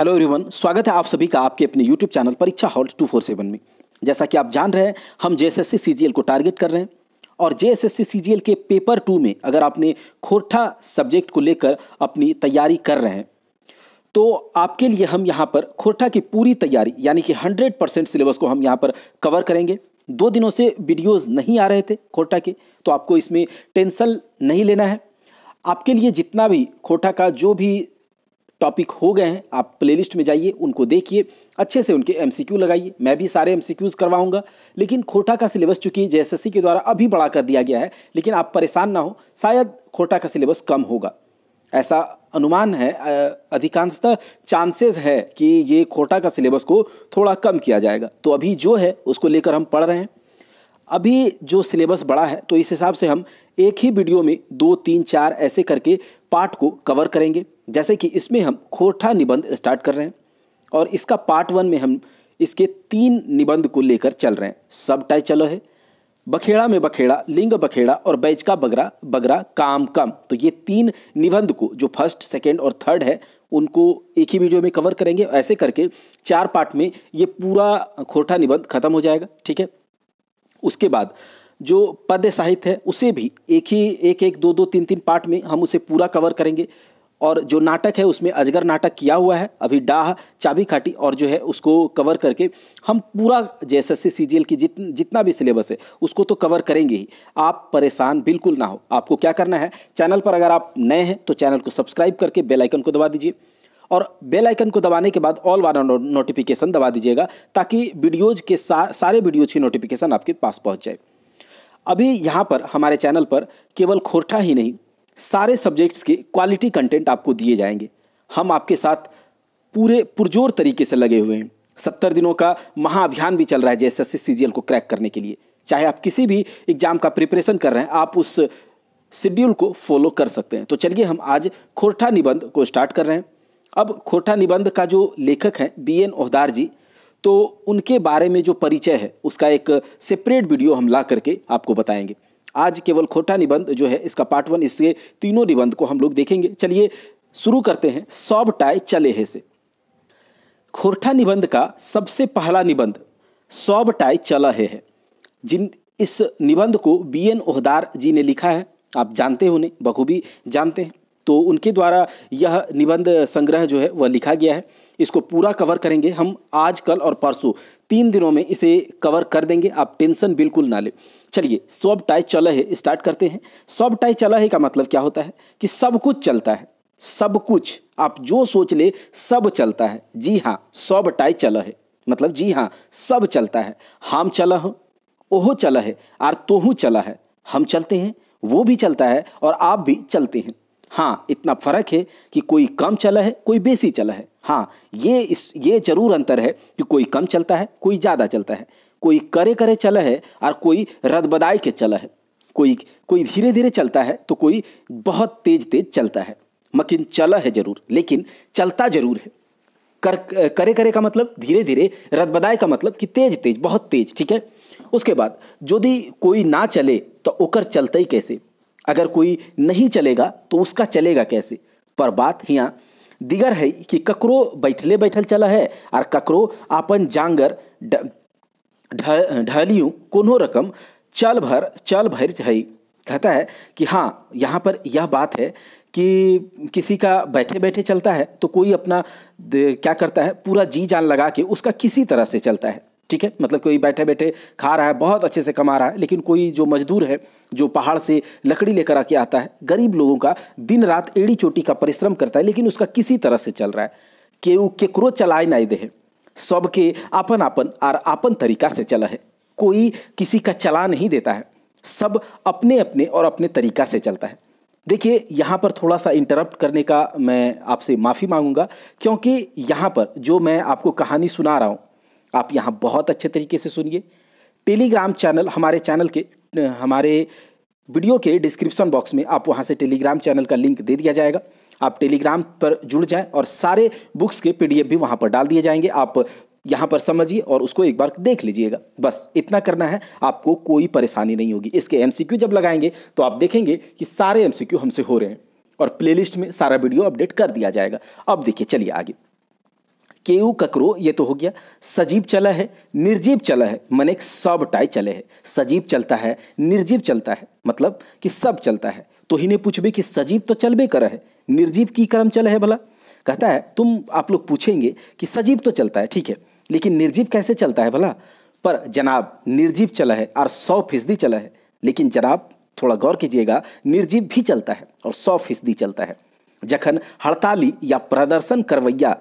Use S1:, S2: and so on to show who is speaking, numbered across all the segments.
S1: hello everyone स्वागत है आप सभी का आपके अपने यूट्यूब चैनल परीक्षा हॉल टू फोर सेवन में जैसा कि आप जान रहे हैं हम जे एस को टारगेट कर रहे हैं और जेएसएससी एस के पेपर टू में अगर आपने खोरठा सब्जेक्ट को लेकर अपनी तैयारी कर रहे हैं तो आपके लिए हम यहाँ पर खोरठा की पूरी तैयारी यानी कि हंड्रेड परसेंट सिलेबस को हम यहाँ पर कवर करेंगे दो दिनों से वीडियोज़ नहीं आ रहे थे खोरठा के तो आपको इसमें टेंशन नहीं लेना है आपके लिए जितना भी खोटा का जो भी टॉपिक हो गए हैं आप प्लेलिस्ट में जाइए उनको देखिए अच्छे से उनके एमसीक्यू लगाइए मैं भी सारे एमसीक्यूज करवाऊंगा लेकिन खोटा का सिलेबस चूंकि जे के द्वारा अभी बड़ा कर दिया गया है लेकिन आप परेशान ना हो शायद खोटा का सिलेबस कम होगा ऐसा अनुमान है अधिकांशतः चांसेस है कि ये खोटा का सिलेबस को थोड़ा कम किया जाएगा तो अभी जो है उसको लेकर हम पढ़ रहे हैं अभी जो सिलेबस बड़ा है तो इस हिसाब से हम एक ही वीडियो में दो तीन चार ऐसे करके पार्ट को कवर करेंगे जैसे कि इसमें हम खोरठा निबंध स्टार्ट कर रहे हैं और इसका पार्ट वन में हम इसके तीन निबंध को लेकर चल रहे हैं सब चलो है बखेड़ा में बखेड़ा लिंग बखेड़ा और बैज का बगरा बगरा काम कम तो ये तीन निबंध को जो फर्स्ट सेकेंड और थर्ड है उनको एक ही वीडियो में कवर करेंगे ऐसे करके चार पार्ट में ये पूरा खोटा निबंध खत्म हो जाएगा ठीक है उसके बाद जो पद्य साहित्य है उसे भी एक ही एक एक दो दो तीन तीन पार्ट में हम उसे पूरा कवर करेंगे और जो नाटक है उसमें अजगर नाटक किया हुआ है अभी डाह चाबी खाटी और जो है उसको कवर करके हम पूरा जैसे एस सी की जित जितना भी सिलेबस है उसको तो कवर करेंगे ही आप परेशान बिल्कुल ना हो आपको क्या करना है चैनल पर अगर आप नए हैं तो चैनल को सब्सक्राइब करके बेल आइकन को दबा दीजिए और बेल आइकन को दबाने के बाद ऑल वाला नोटिफिकेशन दबा दीजिएगा ताकि वीडियोज के सा, सारे वीडियोज की नोटिफिकेशन आपके पास पहुंच जाए अभी यहाँ पर हमारे चैनल पर केवल खोरठा ही नहीं सारे सब्जेक्ट्स के क्वालिटी कंटेंट आपको दिए जाएंगे हम आपके साथ पूरे पुरजोर तरीके से लगे हुए हैं सत्तर दिनों का महाअभियान भी चल रहा है जे एस एस को क्रैक करने के लिए चाहे आप किसी भी एग्जाम का प्रिपरेशन कर रहे हैं आप उस शेड्यूल को फॉलो कर सकते हैं तो चलिए हम आज खोरठा निबंध को स्टार्ट कर रहे हैं अब खोरठा निबंध का जो लेखक हैं बी एन ओहदार जी तो उनके बारे में जो परिचय है उसका एक सेपरेट वीडियो हम ला करके आपको बताएंगे आज केवल खोटा निबंध जो है इसका पार्ट वन इसके तीनों निबंध को हम लोग देखेंगे चलिए शुरू करते हैं सौब टाए चले है से खोरठा निबंध का सबसे पहला निबंध सौब टाए चला है, है जिन इस निबंध को बी एन ओहदार जी ने लिखा है आप जानते हो उन्हें बखूबी जानते हैं तो उनके द्वारा यह निबंध संग्रह जो है वह लिखा गया है इसको पूरा कवर करेंगे हम आज कल और परसों तीन दिनों में इसे कवर कर देंगे आप टेंशन बिल्कुल ना लें चलिए सब टाई चला है स्टार्ट करते हैं सब टाई चला है का मतलब क्या होता है कि सब कुछ चलता है सब कुछ आप जो सोच ले सब चलता है जी हाँ सब टाई चला है मतलब जी हाँ सब चलता है हम चला हूँ ओहो चला है और तोहू चला है हम चलते हैं वो भी चलता है और आप भी चलते हैं हाँ इतना फर्क है कि कोई कम चला है कोई बेसी चला है हाँ ये इस ये जरूर अंतर है कि कोई कम चलता है कोई ज़्यादा चलता है कोई करे करे चला है और कोई रदबदाई के चला है कोई कोई धीरे धीरे चलता है तो कोई बहुत तेज तेज चलता है मकिन चला है जरूर लेकिन चलता जरूर है कर करे करे का मतलब धीरे धीरे रदबदाय का मतलब कि तेज तेज बहुत तेज ठीक है उसके बाद यदि कोई ना चले तो ओकर चलते ही कैसे अगर कोई नहीं चलेगा तो उसका चलेगा कैसे पर बात यहाँ दिगर है कि ककरो बैठले बैठल चला है और ककरो अपन जांगर ढालियों कोनो रकम चाल भर चाल भर है कहता है कि हाँ यहाँ पर यह बात है कि किसी का बैठे बैठे चलता है तो कोई अपना क्या करता है पूरा जी जान लगा के उसका किसी तरह से चलता है ठीक है मतलब कोई बैठे बैठे खा रहा है बहुत अच्छे से कमा रहा है लेकिन कोई जो मजदूर है जो पहाड़ से लकड़ी लेकर आके आता है गरीब लोगों का दिन रात एड़ी चोटी का परिश्रम करता है लेकिन उसका किसी तरह से चल रहा है कि वो केकरो चलाए नहीं दे सबके अपन अपन और अपन तरीका से चला है कोई किसी का चला नहीं देता है सब अपने अपने और अपने तरीका से चलता है देखिए यहाँ पर थोड़ा सा इंटरप्ट करने का मैं आपसे माफ़ी मांगूंगा क्योंकि यहाँ पर जो मैं आपको कहानी सुना रहा हूँ आप यहाँ बहुत अच्छे तरीके से सुनिए टेलीग्राम चैनल हमारे चैनल के हमारे वीडियो के डिस्क्रिप्शन बॉक्स में आप वहाँ से टेलीग्राम चैनल का लिंक दे दिया जाएगा आप टेलीग्राम पर जुड़ जाएं और सारे बुक्स के पीडीएफ भी वहां पर डाल दिए जाएंगे आप यहाँ पर समझिए और उसको एक बार देख लीजिएगा बस इतना करना है आपको कोई परेशानी नहीं होगी इसके एमसीक्यू जब लगाएंगे तो आप देखेंगे कि सारे एमसीक्यू हमसे हो रहे हैं और प्लेलिस्ट में सारा वीडियो अपडेट कर दिया जाएगा अब देखिए चलिए आगे केयू ककरो ये तो हो गया सजीव चला है निर्जीव चला है मन एक सब टाई चले है सजीव चलता है निर्जीव चलता है मतलब कि सब चलता है तो ने पूछबे कि सजीव तो चलबे कर है निर्जीव की कर्म चले है भला कहता है तुम आप लोग पूछेंगे कि सजीव तो चलता है ठीक है लेकिन निर्जीव कैसे चलता है भला पर जनाब निर्जीव चला है और सौ फीसदी चला है लेकिन जनाब थोड़ा गौर कीजिएगा निर्जीव भी चलता है और सौ फीसदी चलता है जखन हड़ताली या प्रदर्शन करवैया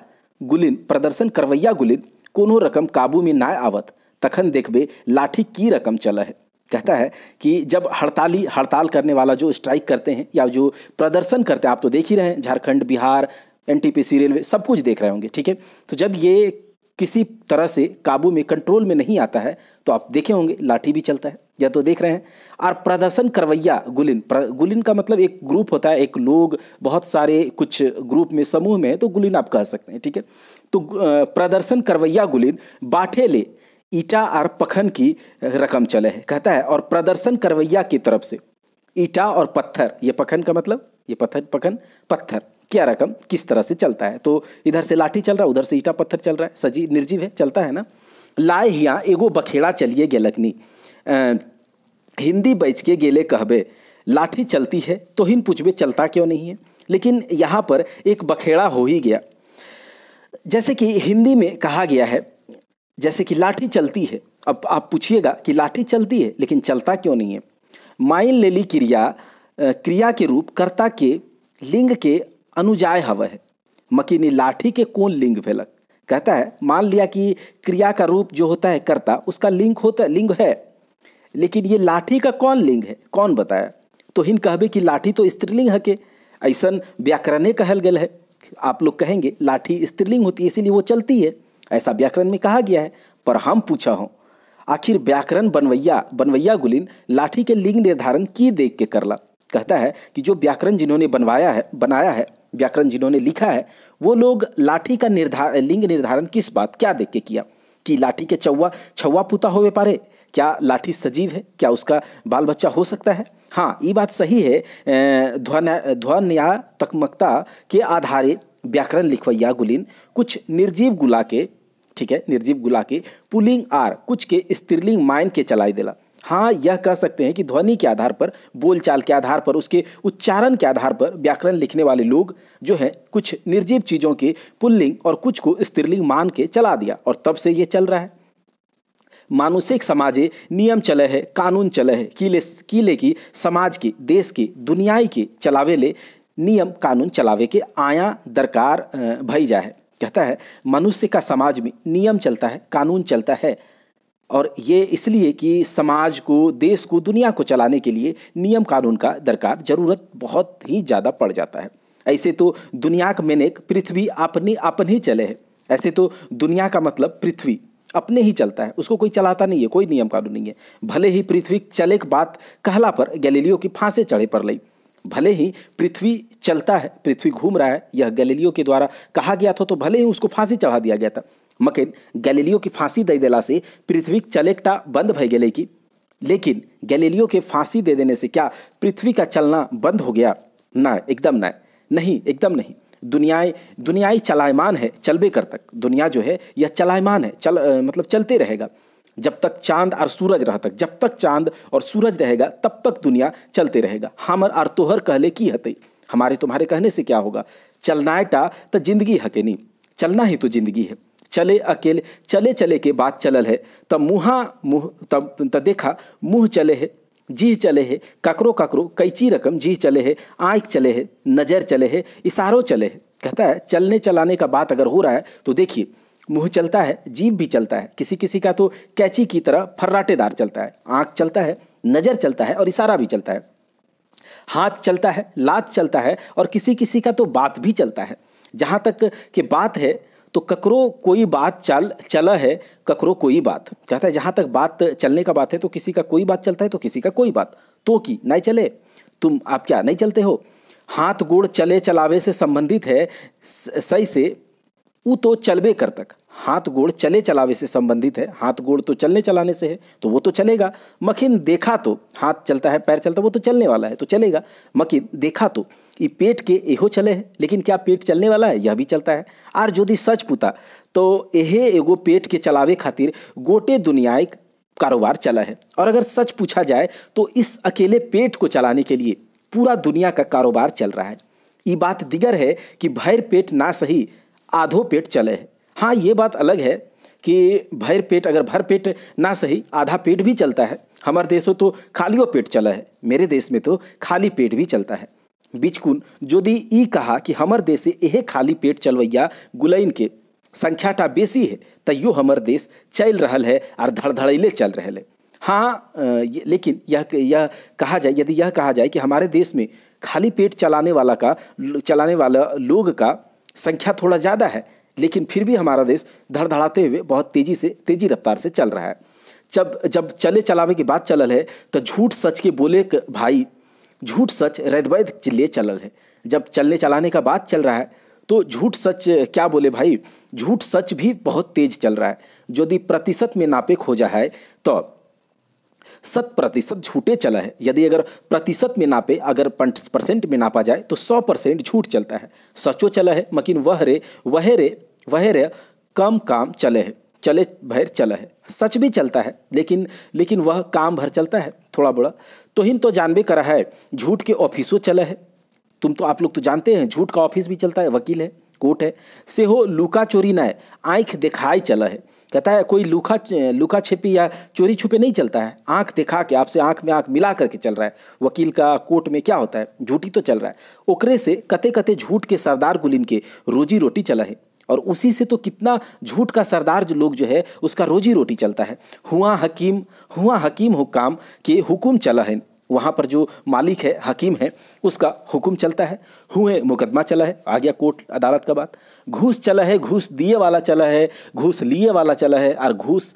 S1: गुलिन प्रदर्शन करवैया गुलिन कोनो रकम काबू में ना आवत तखन देखबे लाठी की रकम चला है कहता है कि जब हड़ताली हड़ताल करने वाला जो स्ट्राइक करते हैं या जो प्रदर्शन करते हैं आप तो देख ही रहे हैं झारखंड बिहार एनटीपीसी रेलवे सब कुछ देख रहे होंगे ठीक है तो जब ये किसी तरह से काबू में कंट्रोल में नहीं आता है तो आप देखे होंगे लाठी भी चलता है या तो देख रहे हैं और प्रदर्शन करवैया गुलिन प्र, गुलिन का मतलब एक ग्रुप होता है एक लोग बहुत सारे कुछ ग्रुप में समूह में है तो गुलिन आप कह सकते हैं ठीक है तो प्रदर्शन करवैया गुलिन बाठे ले ईटा और पखन की रकम चले है कहता है और प्रदर्शन करवैया की तरफ से ईटा और पत्थर ये पखन का मतलब ये पत्थर पखन पत्थर क्या रकम किस तरह से चलता है तो इधर से लाठी चल रहा है उधर से ईटा पत्थर चल रहा है सजी निर्जीव है चलता है ना लाए हिया एगो बखेड़ा चलिए गेलकनी हिंदी बैच के गेले कहबे लाठी चलती है तो हिन पूछबे चलता क्यों नहीं है लेकिन यहाँ पर एक बखेड़ा हो ही गया जैसे कि हिंदी में कहा गया है जैसे कि लाठी चलती है अब आप पूछिएगा कि लाठी चलती है लेकिन चलता क्यों नहीं है माइन लेली क्रिया क्रिया के रूप कर्ता के लिंग के अनुजाय हव है मकीनी लाठी के कौन लिंग भेलक कहता है मान लिया कि क्रिया का रूप जो होता है कर्ता उसका लिंग होता है लिंग है लेकिन ये लाठी का कौन लिंग है कौन बताया तो हिन कहबे कि लाठी तो स्त्रीलिंग है के ऐसा व्याकरणे कहल गल है आप लोग कहेंगे लाठी स्त्रीलिंग होती है इसीलिए वो चलती है ऐसा व्याकरण में कहा गया है पर हम पूछा हो आखिर व्याकरण बनवैया बनवैया गुलिन लाठी के लिंग निर्धारण की देख के करला कहता है कि जो व्याकरण जिन्होंने बनवाया है बनाया है व्याकरण जिन्होंने लिखा है वो लोग लाठी का निर्धार लिंग निर्धारण किस बात क्या देख के किया कि लाठी के चौवा छौवा पुता हो पारे क्या लाठी सजीव है क्या उसका बाल बच्चा हो सकता है हाँ ये बात सही है ध्वनिया तकमकता के आधारे व्याकरण लिखवैया गुलिन कुछ निर्जीव गुला के ठीक है निर्जीव गुला के पुलिंग आर कुछ के स्त्रीलिंग माइन के चलाई दिला हाँ यह कह सकते हैं कि ध्वनि के आधार पर बोलचाल के आधार पर उसके उच्चारण के आधार पर व्याकरण लिखने वाले लोग जो हैं कुछ निर्जीव चीज़ों के पुल्लिंग और कुछ को स्त्रीलिंग मान के चला दिया और तब से ये चल रहा है मानुषिक समाजे नियम चले है कानून चले है किले किले की समाज की देश की दुनियाई के चलावे ले नियम कानून चलावे के आया दरकार भई जाए कहता है मनुष्य का समाज में नियम चलता है कानून चलता है और ये इसलिए कि समाज को देश को दुनिया को चलाने के लिए नियम कानून का दरकार ज़रूरत बहुत ही ज़्यादा पड़ जाता है ऐसे तो दुनिया का मेनेक पृथ्वी अपने अपन ही चले है ऐसे तो दुनिया का मतलब पृथ्वी अपने ही चलता है उसको कोई चलाता नहीं है कोई नियम कानून नहीं है भले ही पृथ्वी चले बात कहला पर गैलीलियो की फांसे चढ़े पर लई भले ही पृथ्वी चलता है पृथ्वी घूम रहा है यह गैलीलियो के द्वारा कहा गया था तो भले ही उसको फांसी चढ़ा दिया गया था मकिन गैलीलियो की फांसी दे देला से पृथ्वी चलेक्टा बंद भय गले की लेकिन गैलीलियो के फांसी दे देने से क्या पृथ्वी का चलना बंद हो गया ना एकदम ना नहीं एकदम नहीं दुनियाएं दुनियाई चलायमान है चलबे कर तक दुनिया जो है यह चलायमान है चल मतलब चलते रहेगा जब तक चांद और सूरज रह तक जब तक चांद और सूरज रहेगा तब तक दुनिया चलते रहेगा हमर और तोहर कहले की हते हमारे तुम्हारे कहने से क्या होगा चलना टा तो जिंदगी हके नहीं चलना ही तो जिंदगी है चले अकेले चले चले के बात चलल है तब तो मुहा मुँह तब तो, त तो देखा मुँह चले है जीह चले है ककरो ककरो कैची रकम जीह चले है आँख चले है नज़र चले है इशारों चले है कहता है चलने चलाने का बात अगर हो रहा है तो देखिए मुंह चलता है जीभ भी चलता है किसी किसी का तो कैची की तरह फर्राटेदार चलता है आँख चलता है नज़र चलता है और इशारा भी चलता है हाथ चलता है लात चलता है और किसी किसी का तो बात भी चलता है जहाँ तक कि बात है तो ककरो कोई बात चल चला है ककरो कोई बात कहता है जहाँ तक बात चलने का बात है तो किसी का कोई बात चलता है तो किसी का कोई बात तो की नहीं चले तुम आप क्या नहीं चलते हो हाथ गोड़ चले चलावे से संबंधित है सही से वो तो चलबे कर तक हाथ गोड़ चले चलावे से संबंधित है हाथ गोड़ तो चलने चलाने से है तो वो तो चलेगा मखिन देखा तो हाथ चलता है पैर चलता है वो तो चलने वाला है तो चलेगा मखिन देखा तो ये पेट के एहो चले है लेकिन क्या पेट चलने वाला है यह भी चलता है आर यदि सच पूता तो यह एगो पेट के चलावे खातिर गोटे दुनियाए कारोबार चला है और अगर सच पूछा जाए तो इस अकेले पेट को चलाने के लिए पूरा दुनिया का कारोबार चल रहा है ये बात दिगर है कि भैर पेट ना सही आधो पेट चले है हाँ ये बात अलग है कि भर पेट अगर भर पेट ना सही आधा पेट भी चलता है हमारे देशों तो खालियों पेट चला है मेरे देश में तो खाली पेट भी चलता है बिचकुन जो ई कहा कि हमार देश से यह खाली पेट चलवैया गुलाइन के संख्याटा बेसी है तैयो हमार देश चल रहा है और धड़धड़ैले चल रहे है हाँ लेकिन यह यह कहा जाए यदि यह कहा जाए कि हमारे देश में खाली पेट चलाने वाला का चलाने वाला लोग का संख्या थोड़ा ज़्यादा है लेकिन फिर भी हमारा देश धड़धड़ाते हुए बहुत तेज़ी से तेज़ी रफ्तार से चल रहा है जब जब चले चलावे की बात चलल है तो झूठ सच के बोले भाई झूठ सच रैदवैद के लिए चलल है जब चलने चलाने का बात चल रहा है तो झूठ सच क्या बोले भाई झूठ सच भी बहुत तेज चल रहा है यदि प्रतिशत में नापे हो जाए तो शत प्रतिशत झूठे चला है यदि अगर प्रतिशत में नापे अगर परसेंट में नापा जाए तो सौ परसेंट झूठ चलता है सचो चला है मकिन वह रे वह रे वह रे कम काम चले है चले भर चला है सच भी चलता है लेकिन लेकिन वह काम भर चलता है थोड़ा बड़ा तो हिन तो जानबे करा है झूठ के ऑफिसों चला है तुम तो आप लोग तो जानते हैं झूठ का ऑफिस भी चलता है वकील है कोर्ट है से हो लुका चोरी ना है आँख दिखाई चला है कहता है कोई लुका लुका छिपी या चोरी छुपे नहीं चलता है आंख दिखा के आपसे आंख में आंख मिला करके चल रहा है वकील का कोर्ट में क्या होता है झूठी तो चल रहा है ओकरे से कते कते झूठ के सरदार गुलिन के रोजी रोटी चला है और उसी से तो कितना झूठ का सरदार जो लोग जो है उसका रोजी रोटी चलता है हुआ हकीम हुआ हकीम हुकाम के हुकुम चला है वहाँ पर जो मालिक है हकीम है उसका हुक्म चलता है हुए मुकदमा चला है आ गया कोर्ट अदालत का बात घूस चला है घूस दिए वाला चला है घूस लिए वाला चला है और घूस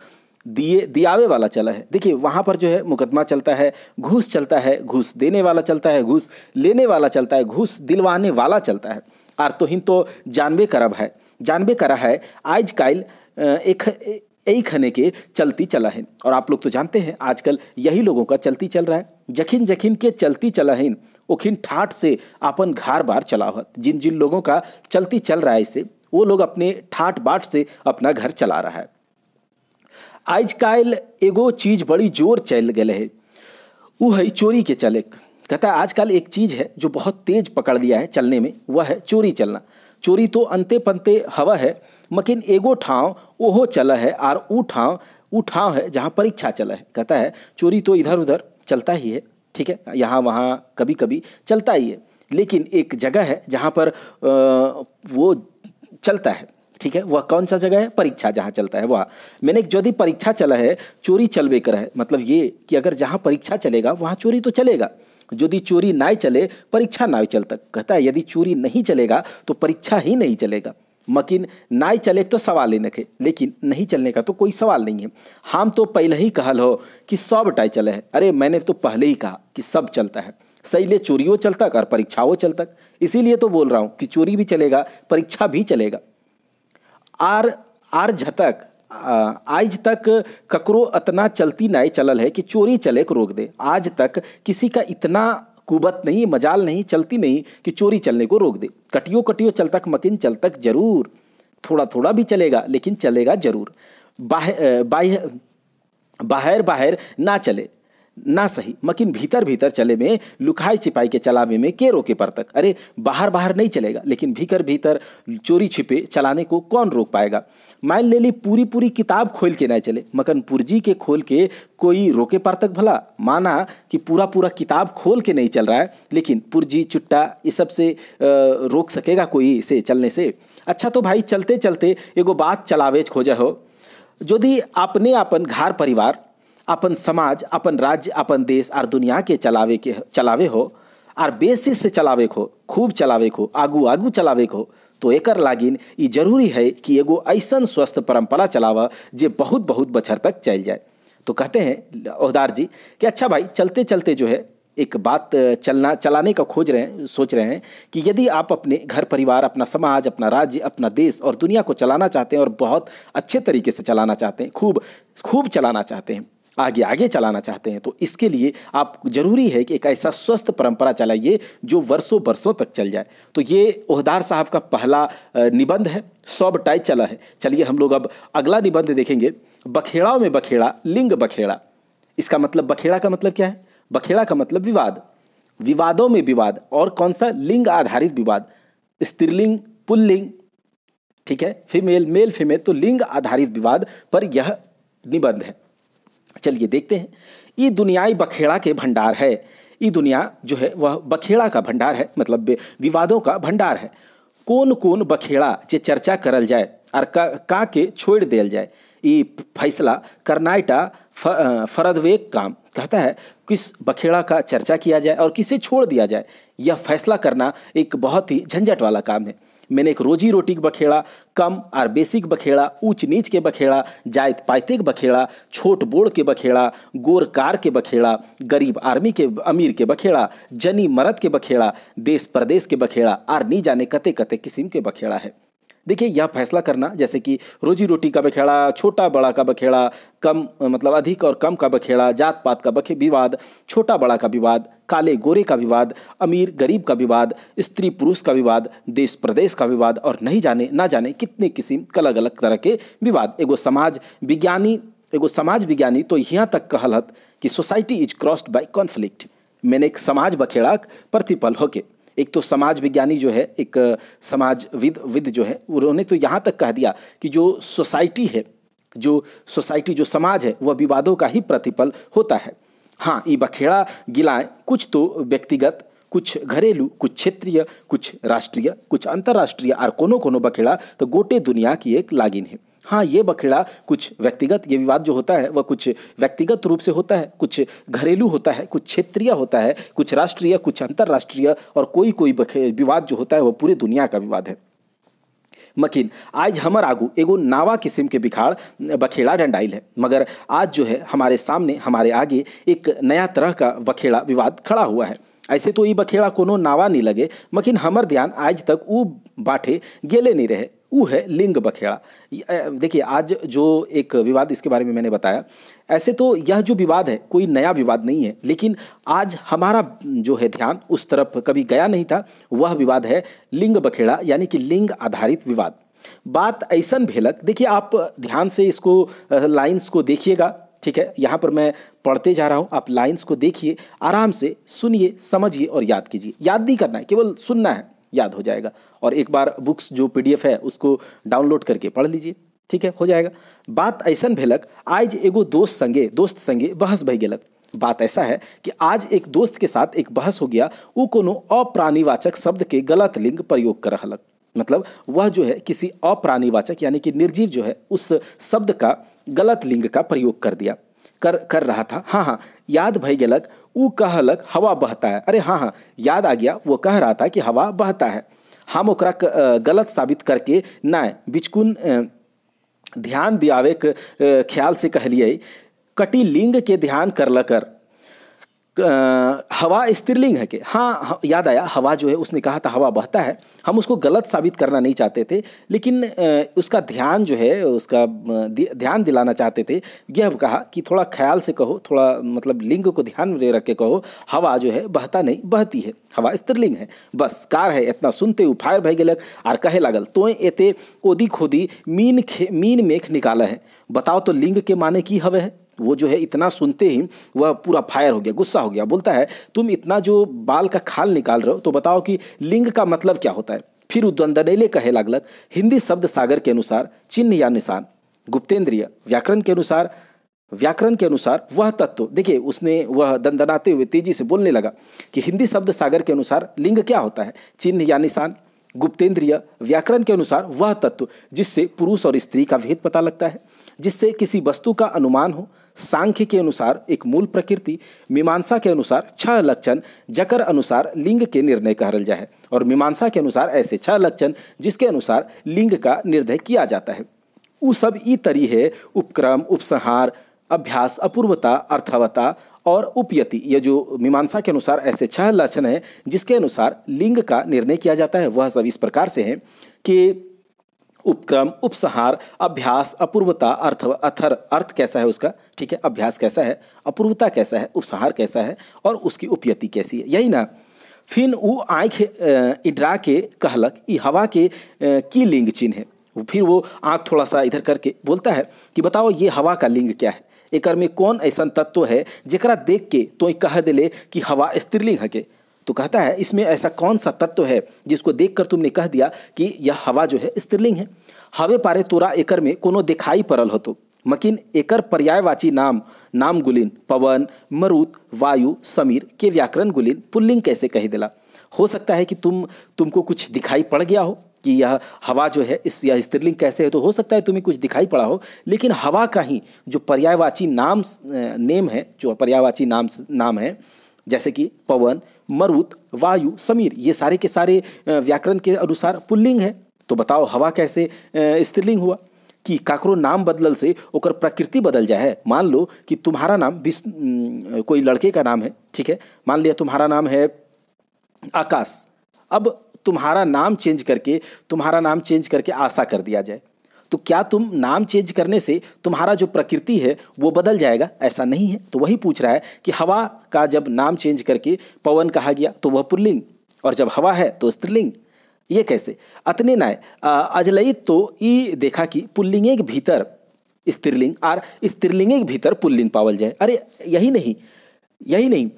S1: दिए दियावे वाला चला है देखिए वहाँ पर जो है मुकदमा चलता है घूस चलता है घूस देने वाला चलता है घूस लेने वाला चलता है घूस दिलवाने वाला चलता है और तो हिन तो जानवे करब है जानबे करा है आज कल एक यही खने के चलती चला है और आप लोग तो जानते हैं आजकल यही लोगों का चलती चल रहा है जखिन जखिन के चलती चला है उखिन ठाठ से अपन घर बार चलावत जिन जिन लोगों का चलती चल रहा है इसे वो लोग अपने ठाट बाट से अपना घर चला रहा है आज कल एगो चीज बड़ी जोर चल गए है वो है चोरी के चले कहता है आजकल एक चीज है जो बहुत तेज पकड़ लिया है चलने में वह है चोरी चलना चोरी तो अंते पंते हवा है मकिन एगो ठाव ओहो चला है आर ऊ ठाव ऊ ठाव है जहाँ परीक्षा चला है कहता है चोरी तो इधर उधर चलता ही है ठीक है यहाँ वहाँ कभी कभी चलता ही है लेकिन एक जगह है जहाँ पर वो चलता है ठीक है वह कौन सा जगह है परीक्षा जहाँ चलता है वह मैंने यदि परीक्षा चला है चोरी चलवे कर है मतलब ये कि अगर जहाँ परीक्षा चलेगा वहाँ चोरी तो चलेगा यदि चोरी ना चले परीक्षा ना चलता कहता है यदि चोरी नहीं चलेगा तो परीक्षा ही नहीं चलेगा मकिन नाई चले तो सवाल ही नखे लेकिन नहीं चलने का तो कोई सवाल नहीं है हम तो पहले ही कहल हो कि सब टाइ चले है अरे मैंने तो पहले ही कहा कि सब चलता है सही ले चोरियों चल तक और परीक्षाओं चल तक इसीलिए तो बोल रहा हूँ कि चोरी भी चलेगा परीक्षा भी चलेगा आर आर झतक आज तक ककरो इतना चलती ना चलल है कि चोरी चले को रोक दे आज तक किसी का इतना कुबत नहीं मजाल नहीं चलती नहीं कि चोरी चलने को रोक दे कटियो कटियो चल तक मकिन चल तक जरूर थोड़ा थोड़ा भी चलेगा लेकिन चलेगा जरूर बाहर बाहर बाहर ना चले ना सही मकिन भीतर भीतर चले में लुखाई छिपाई के चलावे में के रोके पर तक अरे बाहर बाहर नहीं चलेगा लेकिन भीतर भीतर चोरी छिपे चलाने को कौन रोक पाएगा मान ले ली पूरी पूरी किताब खोल के ना चले मकन पुरजी के खोल के कोई रोके पर तक भला माना कि पूरा पूरा किताब खोल के नहीं चल रहा है लेकिन पुरजी चुट्टा ये सब से रोक सकेगा कोई इसे चलने से अच्छा तो भाई चलते चलते एगो बात चलावेज खोजा हो यदि अपने अपन घर परिवार अपन समाज अपन राज्य अपन देश और दुनिया के चलावे के चलावे हो और बेसिस से चलावे को खूब चलावे को आगू आगू चलावे को तो एक लागिन ये जरूरी है कि एगो ऐसा स्वस्थ परंपरा चलावा जो बहुत बहुत बच्छर तक चल जाए तो कहते हैं ओहदार जी कि अच्छा भाई चलते चलते जो है एक बात चलना चलाने का खोज रहे हैं सोच रहे हैं कि यदि आप अपने घर परिवार अपना समाज अपना राज्य अपना देश और दुनिया को चलाना चाहते हैं और बहुत अच्छे तरीके से चलाना चाहते हैं खूब खूब चलाना चाहते हैं आगे आगे चलाना चाहते हैं तो इसके लिए आप जरूरी है कि एक ऐसा स्वस्थ परंपरा चलाइए जो वर्षों वर्षों तक चल जाए तो ये ओहदार साहब का पहला निबंध है सब टाइप चला है चलिए हम लोग अब अगला निबंध देखेंगे बखेड़ाओं में बखेड़ा लिंग बखेड़ा इसका मतलब बखेड़ा का मतलब क्या है बखेड़ा का मतलब विवाद विवादों में विवाद और कौन सा लिंग आधारित विवाद स्त्रीलिंग पुल्लिंग ठीक है फीमेल मेल फीमेल तो लिंग आधारित विवाद पर यह निबंध है चलिए देखते हैं ये दुनियाई बखेड़ा के भंडार है ये दुनिया जो है वह बखेड़ा का भंडार है मतलब विवादों का भंडार है कौन कौन बखेड़ा जे चर्चा करल जाए और का, का के छोड़ दिया जाए ये फैसला करनाइटा फरदवेक काम कहता है किस बखेड़ा का चर्चा किया जाए और किसे छोड़ दिया जाए यह फैसला करना एक बहुत ही झंझट वाला काम है मैंने एक रोजी रोटी के बखेड़ा कम और बेसिक बखेड़ा ऊंच नीच के बखेड़ा जायत पायते के बखेड़ा छोट बोड़ के बखेड़ा गोर कार के बखेड़ा गरीब आर्मी के अमीर के बखेड़ा जनी मरद के बखेड़ा देश प्रदेश के बखेड़ा और नी जाने कते कते किस्म के बखेड़ा है देखिए यह फैसला करना जैसे कि रोजी रोटी का बखेड़ा छोटा बड़ा का बखेड़ा कम मतलब अधिक और कम का बखेड़ा जात पात का बखे विवाद छोटा बड़ा का विवाद काले गोरे का विवाद अमीर गरीब का विवाद स्त्री पुरुष का विवाद देश प्रदेश का विवाद और नहीं जाने ना जाने कितने किस्म अलग अलग तरह के विवाद एगो समाज विज्ञानी एगो समाज विज्ञानी तो यहाँ तक कहलत कि society is crossed by conflict मैंने एक समाज बखेड़ा प्रतिपल होके एक तो समाज विज्ञानी जो है एक समाज विद विद जो है उन्होंने तो यहाँ तक कह दिया कि जो सोसाइटी है जो सोसाइटी जो समाज है वह विवादों का ही प्रतिफल होता है हाँ ये बखेड़ा गिलाएँ कुछ तो व्यक्तिगत कुछ घरेलू कुछ क्षेत्रीय कुछ राष्ट्रीय कुछ अंतर्राष्ट्रीय और कोनो कोनो बखेड़ा तो गोटे दुनिया की एक लागिन है हाँ ये बखेड़ा कुछ व्यक्तिगत ये विवाद जो होता है वह कुछ व्यक्तिगत रूप से होता है कुछ घरेलू होता है कुछ क्षेत्रीय होता है कुछ राष्ट्रीय कुछ अंतर्राष्ट्रीय और कोई कोई विवाद जो होता है वह पूरी दुनिया का विवाद है मकिन आज हमर आगू एगो नावा किस्म के बिखाड़ बखेड़ा डंडाइल है मगर आज जो है हमारे सामने हमारे आगे एक नया तरह का बखेड़ा विवाद खड़ा हुआ है ऐसे तो ये बखेड़ा कोनो नावा नहीं लगे मकिन हमर ध्यान आज तक वो बाटे गेले नहीं रहे वो है लिंग बखेड़ा देखिए आज जो एक विवाद इसके बारे में मैंने बताया ऐसे तो यह जो विवाद है कोई नया विवाद नहीं है लेकिन आज हमारा जो है ध्यान उस तरफ कभी गया नहीं था वह विवाद है लिंग बखेड़ा यानी कि लिंग आधारित विवाद बात ऐसा भेलक देखिए आप ध्यान से इसको लाइन्स को देखिएगा ठीक है यहाँ पर मैं पढ़ते जा रहा हूँ आप लाइन्स को देखिए आराम से सुनिए समझिए और याद कीजिए याद नहीं करना है केवल सुनना है याद हो जाएगा और एक बार बुक्स जो पीडीएफ है उसको डाउनलोड करके पढ़ लीजिए ठीक है हो जाएगा बात ऐसा भेलक आज एगो दोस्त संगे दोस्त संगे बहस भई गलत बात ऐसा है कि आज एक दोस्त के साथ एक बहस हो गया वो कोनो अप्राणीवाचक शब्द के गलत लिंग प्रयोग कर रहा मतलब वह जो है किसी अप्राणीवाचक यानी कि निर्जीव जो है उस शब्द का गलत लिंग का प्रयोग कर दिया कर कर रहा था हाँ हाँ याद भई गलक ऊ कहलक हवा बहता है अरे हाँ हाँ याद आ गया वो कह रहा था कि हवा बहता है हम ओकरा गलत साबित करके ना बिचकुन ध्यान दियावे के ख्याल से कहलिए कटी लिंग के ध्यान कर कर हवा स्त्रीलिंग है कि हाँ याद आया हवा जो है उसने कहा था हवा बहता है हम उसको गलत साबित करना नहीं चाहते थे लेकिन उसका ध्यान जो है उसका ध्यान दिलाना चाहते थे यह कहा कि थोड़ा ख्याल से कहो थोड़ा मतलब लिंग को ध्यान में रख के कहो हवा जो है बहता नहीं बहती है हवा स्त्रीलिंग है बस कार है इतना सुनते हुए फायर भय गलक और कहे लागल तो एते ओदी खोदी मीन खे मीन मेख निकाला है बताओ तो लिंग के माने की हवे है वो जो है इतना सुनते ही वह पूरा फायर हो गया गुस्सा हो गया बोलता है तुम इतना जो बाल का खाल निकाल रहे हो तो बताओ कि लिंग का मतलब क्या होता है फिर उद्वंदनेले कहे लग हिंदी शब्द सागर के अनुसार चिन्ह या निशान गुप्तेंद्रिय व्याकरण के अनुसार व्याकरण के अनुसार वह तत्व देखिए उसने वह दंदनाते हुए तेजी से बोलने लगा कि हिंदी शब्द सागर के अनुसार लिंग क्या होता है चिन्ह या निशान गुप्तेंद्रिय व्याकरण के अनुसार वह तत्व जिससे पुरुष और स्त्री का भेद पता लगता है जिससे किसी वस्तु का अनुमान हो सांख्य के अनुसार एक मूल प्रकृति मीमांसा के अनुसार छह लक्षण जकर अनुसार लिंग के निर्णय कहल जाए और मीमांसा के अनुसार ऐसे छह लक्षण जिसके अनुसार लिंग का निर्णय किया जाता है वो सब ई तरी है उपक्रम उपसंहार अभ्यास अपूर्वता अर्थवता और उपयति ये जो मीमांसा के अनुसार ऐसे छह लक्षण हैं जिसके अनुसार लिंग का निर्णय किया जाता है वह सब इस प्रकार से हैं कि उपक्रम उपसंहार अभ्यास अपूर्वता अर्थ अथर अर्थ कैसा है उसका ठीक है अभ्यास कैसा है अपूर्वता कैसा है उपसंहार कैसा है और उसकी उपयति कैसी है यही ना फिर वो आँख इडरा के कहलक ई हवा के की लिंग चिन्ह है फिर वो आँख थोड़ा सा इधर करके बोलता है कि बताओ ये हवा का लिंग क्या है एक में कौन ऐसा तत्व है जरा देख के तो कह दिले कि हवा स्त्रीलिंग है के तो कहता है इसमें ऐसा कौन सा तत्व है जिसको देखकर तुमने कह दिया कि यह हवा जो है स्त्रीलिंग है हवे पारे तोरा एकर में कोनो दिखाई पड़ल हो तो मकिन एकर पर्यायवाची नाम नाम गुलिन पवन मरुत वायु समीर के व्याकरण गुलिन पुल्लिंग कैसे कह दिला हो सकता है कि तुम तुमको कुछ दिखाई पड़ गया हो कि यह हवा जो है इस यह स्त्रीलिंग कैसे है तो हो सकता है तुम्हें कुछ दिखाई पड़ा हो लेकिन हवा का ही जो पर्यायवाची नाम नेम है जो पर्यायवाची नाम नाम है जैसे कि पवन मरुत वायु समीर ये सारे के सारे व्याकरण के अनुसार पुल्लिंग है तो बताओ हवा कैसे स्त्रीलिंग हुआ कि काकरो नाम बदलल से ओकर प्रकृति बदल जाए मान लो कि तुम्हारा नाम कोई लड़के का नाम है ठीक है मान लिया तुम्हारा नाम है आकाश अब तुम्हारा नाम चेंज करके तुम्हारा नाम चेंज करके आशा कर दिया जाए तो क्या तुम नाम चेंज करने से तुम्हारा जो प्रकृति है वो बदल जाएगा ऐसा नहीं है तो वही पूछ रहा है कि हवा का जब नाम चेंज करके पवन कहा गया तो वह पुल्लिंग और जब हवा है तो स्त्रीलिंग ये कैसे अतने नाय अजलई तो ई देखा कि पुल्लिंगे के भीतर स्त्रीलिंग और स्त्रीलिंगे के भीतर पुल्लिंग पावल जाए अरे यही नहीं यही नहीं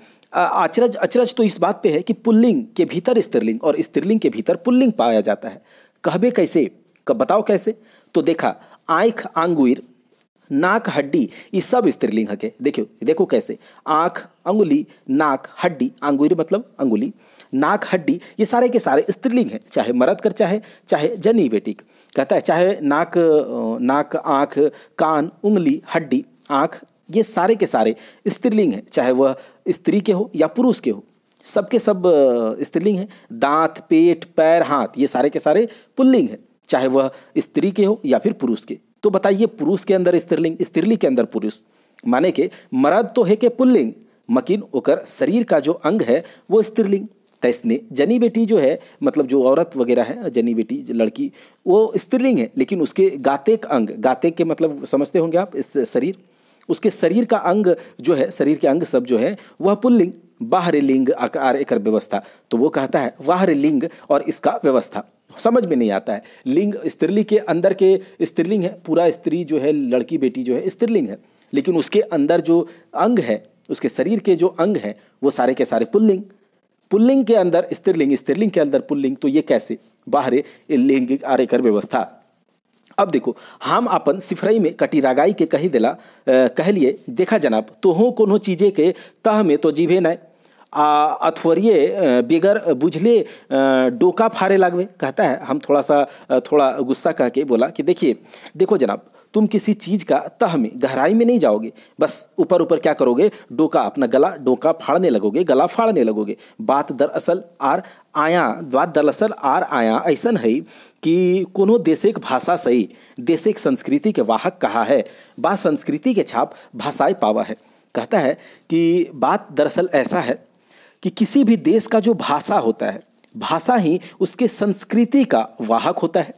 S1: अचरज अचरज तो इस बात पे है कि पुल्लिंग के भीतर स्त्रीलिंग और स्त्रीलिंग के भीतर पुल्लिंग पाया जाता है कहबे कैसे कब बताओ कैसे तो देखा आंख आंगुर नाक हड्डी ये सब स्त्रीलिंग के देखियो देखो कैसे आंख अंगुली नाक हड्डी आंगुर मतलब अंगुली नाक हड्डी ये सारे के सारे स्त्रीलिंग हैं चाहे मरद कर चाहे चाहे जनी बेटी कहता है चाहे नाक नाक आंख कान उंगली हड्डी आंख ये सारे के सारे स्त्रीलिंग हैं चाहे वह स्त्री के हो या पुरुष के हो सबके सब, सब स्त्रीलिंग हैं दांत पेट पैर हाथ ये सारे के सारे पुल्लिंग हैं चाहे वह स्त्री के हो या फिर पुरुष के तो बताइए पुरुष के अंदर स्त्रीलिंग स्त्रीलिंग के अंदर पुरुष माने के मर्द तो है के पुल्लिंग मकिन ओकर शरीर का जो अंग है वो स्त्रीलिंग तैसने जनी बेटी जो है मतलब जो औरत वगैरह है जनी बेटी लड़की वो स्त्रीलिंग है लेकिन उसके गातेक अंग गातेक के मतलब समझते होंगे आप इस शरीर उसके शरीर का अंग जो है शरीर के अंग सब जो है वह पुल्लिंग बाहरी लिंग आकार एक व्यवस्था तो वो कहता है बाहरी लिंग और इसका व्यवस्था समझ में नहीं आता है लिंग स्त्रीलिंग के अंदर के स्त्रीलिंग है पूरा स्त्री जो है लड़की बेटी जो है स्त्रीलिंग है लेकिन उसके अंदर जो अंग है उसके शरीर के जो अंग हैं वो सारे के सारे पुल्लिंग पुल्लिंग के अंदर स्त्रीलिंग स्त्रीलिंग के अंदर पुल्लिंग तो ये कैसे बाहर लैंगिक आर्यकर व्यवस्था अब देखो हम अपन सिफरई में कटिरागाई के कही दिला कह लिए देखा जनाब तो हो कोनो चीज़े के तह में तो जीवे नहीं अथवरिए बेगर बुझले डोका फारे लागवे कहता है हम थोड़ा सा थोड़ा गुस्सा कह के बोला कि देखिए देखो जनाब तुम किसी चीज़ का तह में गहराई में नहीं जाओगे बस ऊपर ऊपर क्या करोगे डोका अपना गला डोका फाड़ने लगोगे गला फाड़ने लगोगे बात दरअसल आर आया बात दरअसल आर आया ऐसा है कि कोनो देशिक भाषा सही देशिक संस्कृति के वाहक कहा है बा संस्कृति के छाप भाषाएं पावा है कहता है कि बात दरअसल ऐसा है कि किसी भी देश का जो भाषा होता है भाषा ही उसके संस्कृति का वाहक होता है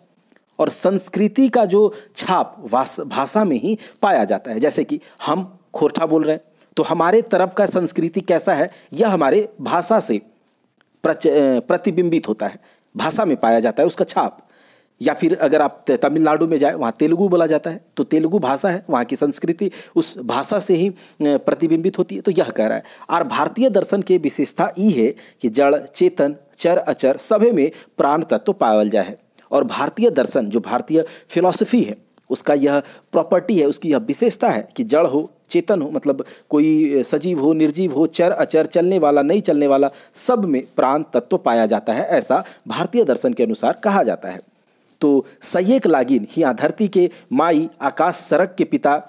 S1: और संस्कृति का जो छाप भाषा में ही पाया जाता है जैसे कि हम खोरठा बोल रहे हैं तो हमारे तरफ का संस्कृति कैसा है यह हमारे भाषा से प्रतिबिंबित होता है भाषा में पाया जाता है उसका छाप या फिर अगर आप तमिलनाडु में जाए वहाँ तेलुगु बोला जाता है तो तेलुगु भाषा है वहाँ की संस्कृति उस भाषा से ही प्रतिबिंबित होती है तो यह कह रहा है और भारतीय दर्शन की विशेषता ये है कि जड़ चेतन चर अचर सभी में प्राण तत्व तो पावल जाए और भारतीय दर्शन जो भारतीय फिलॉसफी है उसका यह प्रॉपर्टी है उसकी यह विशेषता है कि जड़ हो चेतन हो मतलब कोई सजीव हो निर्जीव हो चर अचर चलने वाला नहीं चलने वाला सब में प्राण तत्व तो पाया जाता है ऐसा भारतीय दर्शन के अनुसार कहा जाता है तो सह्यक लागिन यहाँ धरती के माई आकाश सरक के पिता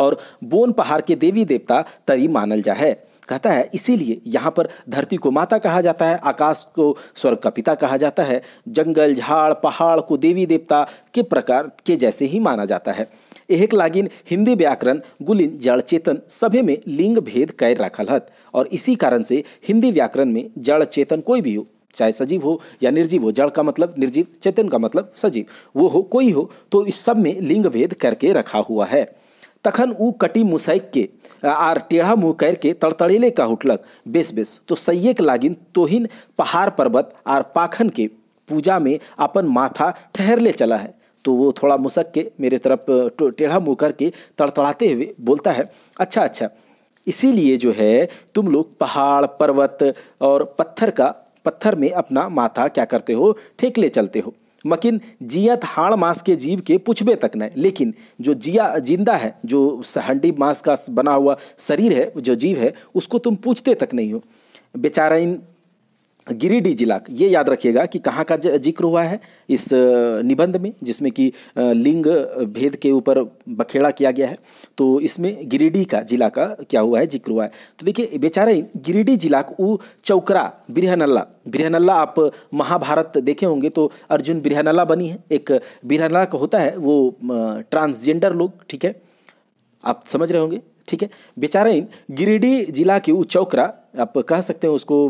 S1: और बोन पहाड़ के देवी देवता तरी मानल जा है कहता है इसीलिए यहाँ पर धरती को माता कहा जाता है आकाश को स्वर्ग का पिता कहा जाता है जंगल झाड़ पहाड़ को देवी देवता के प्रकार के जैसे ही माना जाता है एक लागिन हिंदी व्याकरण गुलिन जड़ चेतन सभी में लिंग भेद कैर रखल हत और इसी कारण से हिंदी व्याकरण में जड़ चेतन कोई भी हो चाहे सजीव हो या निर्जीव हो जड़ का मतलब निर्जीव चेतन का मतलब सजीव वो हो कोई हो तो इस सब में लिंग भेद करके रखा हुआ है तखन ऊ कटी मुसैक के आर टेढ़ा मुँह कर के तड़तड़ेले का हुटलक बेस बेस तो सैयक लागिन तोहिन पहाड़ पर्वत आर पाखन के पूजा में अपन माथा ठहरले चला है तो वो थोड़ा मुसक के मेरे तरफ टेढ़ा मुँह करके तड़तड़ाते हुए बोलता है अच्छा अच्छा इसीलिए जो है तुम लोग पहाड़ पर्वत और पत्थर का पत्थर में अपना माथा क्या करते हो ठेक ले चलते हो मकिन जियत हाड़ मांस के जीव के पुछबे तक न लेकिन जो जिया जिंदा है जो हंडी मांस का बना हुआ शरीर है जो जीव है उसको तुम पूछते तक नहीं हो बेचारा इन गिरिडीह जिला ये याद रखिएगा कि कहाँ का जिक्र हुआ है इस निबंध में जिसमें कि लिंग भेद के ऊपर बखेड़ा किया गया है तो इसमें गिरिडीह का जिला का क्या हुआ है जिक्र हुआ है तो देखिए बेचारे गिरिडीह जिला को चौकरा बिरहनल्ला बिरहनल्ला आप महाभारत देखे होंगे तो अर्जुन बिरहनल्ला बनी है एक बिरहनल्ला का होता है वो ट्रांसजेंडर लोग ठीक है आप समझ रहे होंगे ठीक है बेचारे गिरिडीह जिला के ऊ चौकरा आप कह सकते हैं उसको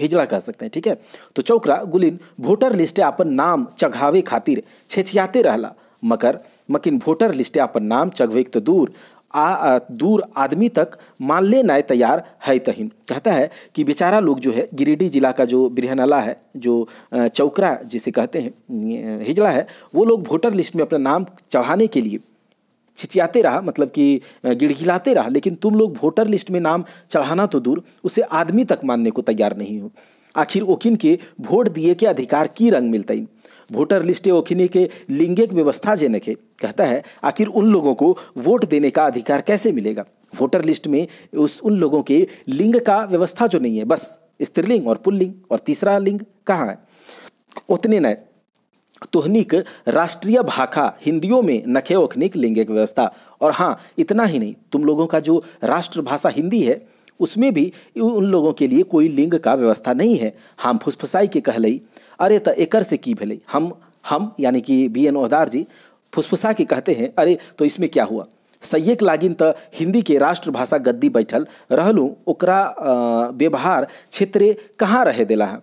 S1: हिजड़ा कह सकते हैं ठीक है तो चौकरा गुलिन वोटर लिस्टे अपन नाम चघावे खातिर छेछियाते रहला मकर मकिन वोटर लिस्टे अपन नाम चघवे तो दूर आ दूर आदमी तक मान लेना तैयार है तहिन कहता है कि बेचारा लोग जो है गिरिडीह जिला का जो बिरहनला है जो चौकरा जिसे कहते हैं हिजड़ा है वो लोग वोटर लिस्ट में अपना नाम चढ़ाने के लिए छिचियाते रहा मतलब कि गिड़गिलाते रहा लेकिन तुम लोग वोटर लिस्ट में नाम चढ़ाना तो दूर उसे आदमी तक मानने को तैयार नहीं हो आखिर ओकिन के वोट दिए के अधिकार की रंग मिलता वोटर लिस्ट ओखिनी के लिंगिक व्यवस्था जेने के कहता है आखिर उन लोगों को वोट देने का अधिकार कैसे मिलेगा वोटर लिस्ट में उस उन लोगों के लिंग का व्यवस्था जो नहीं है बस स्त्रीलिंग और पुल्लिंग और तीसरा लिंग कहाँ है उतने नए तोहनिक राष्ट्रीय भाखा हिंदियों में नखे ओखनिक लिंगिक व्यवस्था और हाँ इतना ही नहीं तुम लोगों का जो राष्ट्रभाषा हिंदी है उसमें भी उन लोगों के लिए कोई लिंग का व्यवस्था नहीं है हम फुसफुसाई के कहलई अरे तो एकर से की भले हम हम यानी कि बी एन ओहदार जी फुसफुसा के कहते हैं अरे तो इसमें क्या हुआ सैयक लागिन त हिंदी के राष्ट्रभाषा गद्दी बैठल रहलूँ ओकरा व्यवहार क्षेत्र कहाँ रह दिला है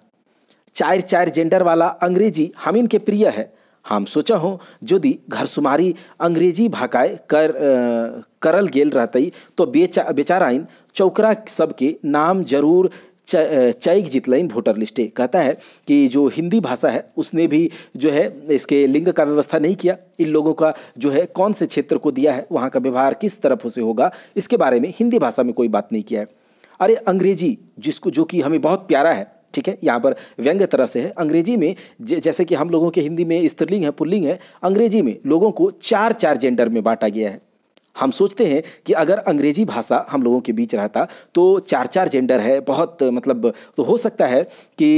S1: चार चार जेंडर वाला अंग्रेजी हम इनके प्रिय है हम सोचा हो यदि घरसुमारी अंग्रेजी भाकाय कर आ, करल गेल रहती तो बेचा बेचाराइन चौकरा सबके नाम जरूर चैक जितलाइन वोटर लिस्टे कहता है कि जो हिंदी भाषा है उसने भी जो है इसके लिंग का व्यवस्था नहीं किया इन लोगों का जो है कौन से क्षेत्र को दिया है वहाँ का व्यवहार किस तरफ से होगा इसके बारे में हिंदी भाषा में कोई बात नहीं किया है अरे अंग्रेजी जिसको जो कि हमें बहुत प्यारा है ठीक है यहाँ पर व्यंग्य तरह से है अंग्रेजी में जैसे कि हम लोगों के हिंदी में स्त्रीलिंग है पुल्लिंग है अंग्रेजी में लोगों को चार चार जेंडर में बांटा गया है हम सोचते हैं कि अगर अंग्रेजी भाषा हम लोगों के बीच रहता तो चार चार जेंडर है बहुत मतलब तो हो सकता है कि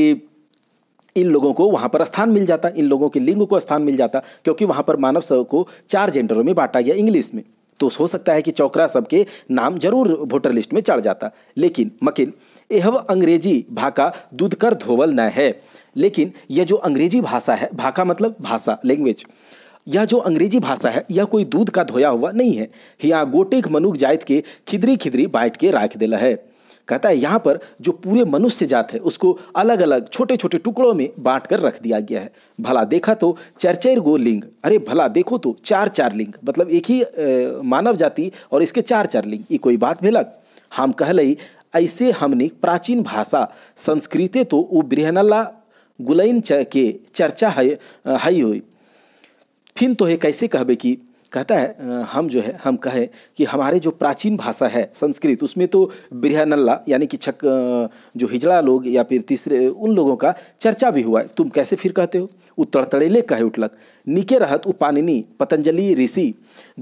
S1: इन लोगों को वहाँ पर स्थान मिल जाता इन लोगों के लिंग को स्थान मिल जाता क्योंकि वहाँ पर मानव सब को चार जेंडरों में बांटा गया इंग्लिश में तो हो सकता है कि चौकरा सबके नाम जरूर वोटर लिस्ट में चढ़ जाता लेकिन मकिन यह अंग्रेजी भाका दूध कर धोवल न है लेकिन यह जो अंग्रेजी भाषा है भाका मतलब भाषा लैंग्वेज यह जो अंग्रेजी भाषा है यह कोई दूध का धोया हुआ नहीं है यहाँ गोटेक मनुख जात के खिदरी खिदरी बाट के राख दिला है कहता है यहाँ पर जो पूरे मनुष्य जात है उसको अलग अलग छोटे छोटे टुकड़ों में बांट कर रख दिया गया है भला देखा तो चार चार गो लिंग अरे भला देखो तो चार चार लिंग मतलब एक ही ए, मानव जाति और इसके चार चार लिंग ये कोई बात लग हम कहले ऐसे हमने प्राचीन भाषा संस्कृते तो वो बृहनला गुलाइन के चर्चा है हई हुई फिन तो है कैसे कहबे कि कहता है हम जो है हम कहें कि हमारे जो प्राचीन भाषा है संस्कृत उसमें तो बिरहनल्ला यानी कि छक जो हिजड़ा लोग या फिर तीसरे उन लोगों का चर्चा भी हुआ है तुम कैसे फिर कहते हो उतड़तड़ेले कहे उठलक निके रहत उपानिनी पतंजलि ऋषि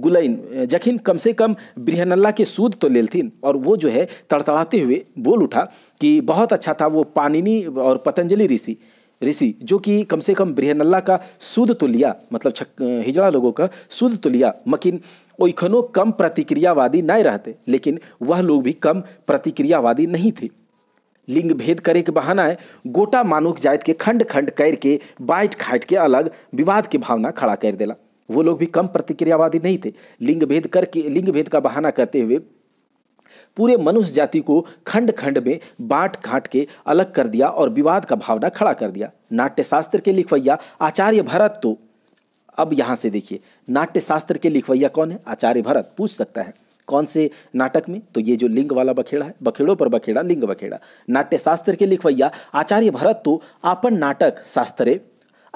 S1: गुलैन जखिन कम से कम बृहनल्ला के सूद तो लेलथिन और वो जो है तड़तड़ाते हुए बोल उठा कि बहुत अच्छा था वो पानिनी और पतंजलि ऋषि ऋषि जो कि कम से कम बृहनल्ला का सुद तुलिया मतलब हिजड़ा लोगों का सुद तुलिया मकिन ओखनों कम प्रतिक्रियावादी नहीं रहते लेकिन वह लोग भी कम प्रतिक्रियावादी नहीं थे लिंग भेद करे के बहाना है गोटा मानुक जात के खंड खंड कर के बाइट खाट के अलग विवाद की भावना खड़ा कर दिला वो लोग भी कम प्रतिक्रियावादी नहीं थे लिंग भेद करके लिंग भेद का बहाना करते हुए पूरे मनुष्य जाति को खंड खंड में बांट घाट के अलग कर दिया और विवाद का भावना खड़ा कर दिया नाट्यशास्त्र के लिखवैया आचार्य भरत तो अब यहाँ से देखिए नाट्यशास्त्र के लिखवैया कौन है आचार्य भरत पूछ सकता है कौन से नाटक में तो ये जो लिंग वाला बखेड़ा है बखेड़ों पर बखेड़ा लिंग बखेड़ा नाट्यशास्त्र के लिखवैया आचार्य भरत तो आपन नाटक शास्त्रे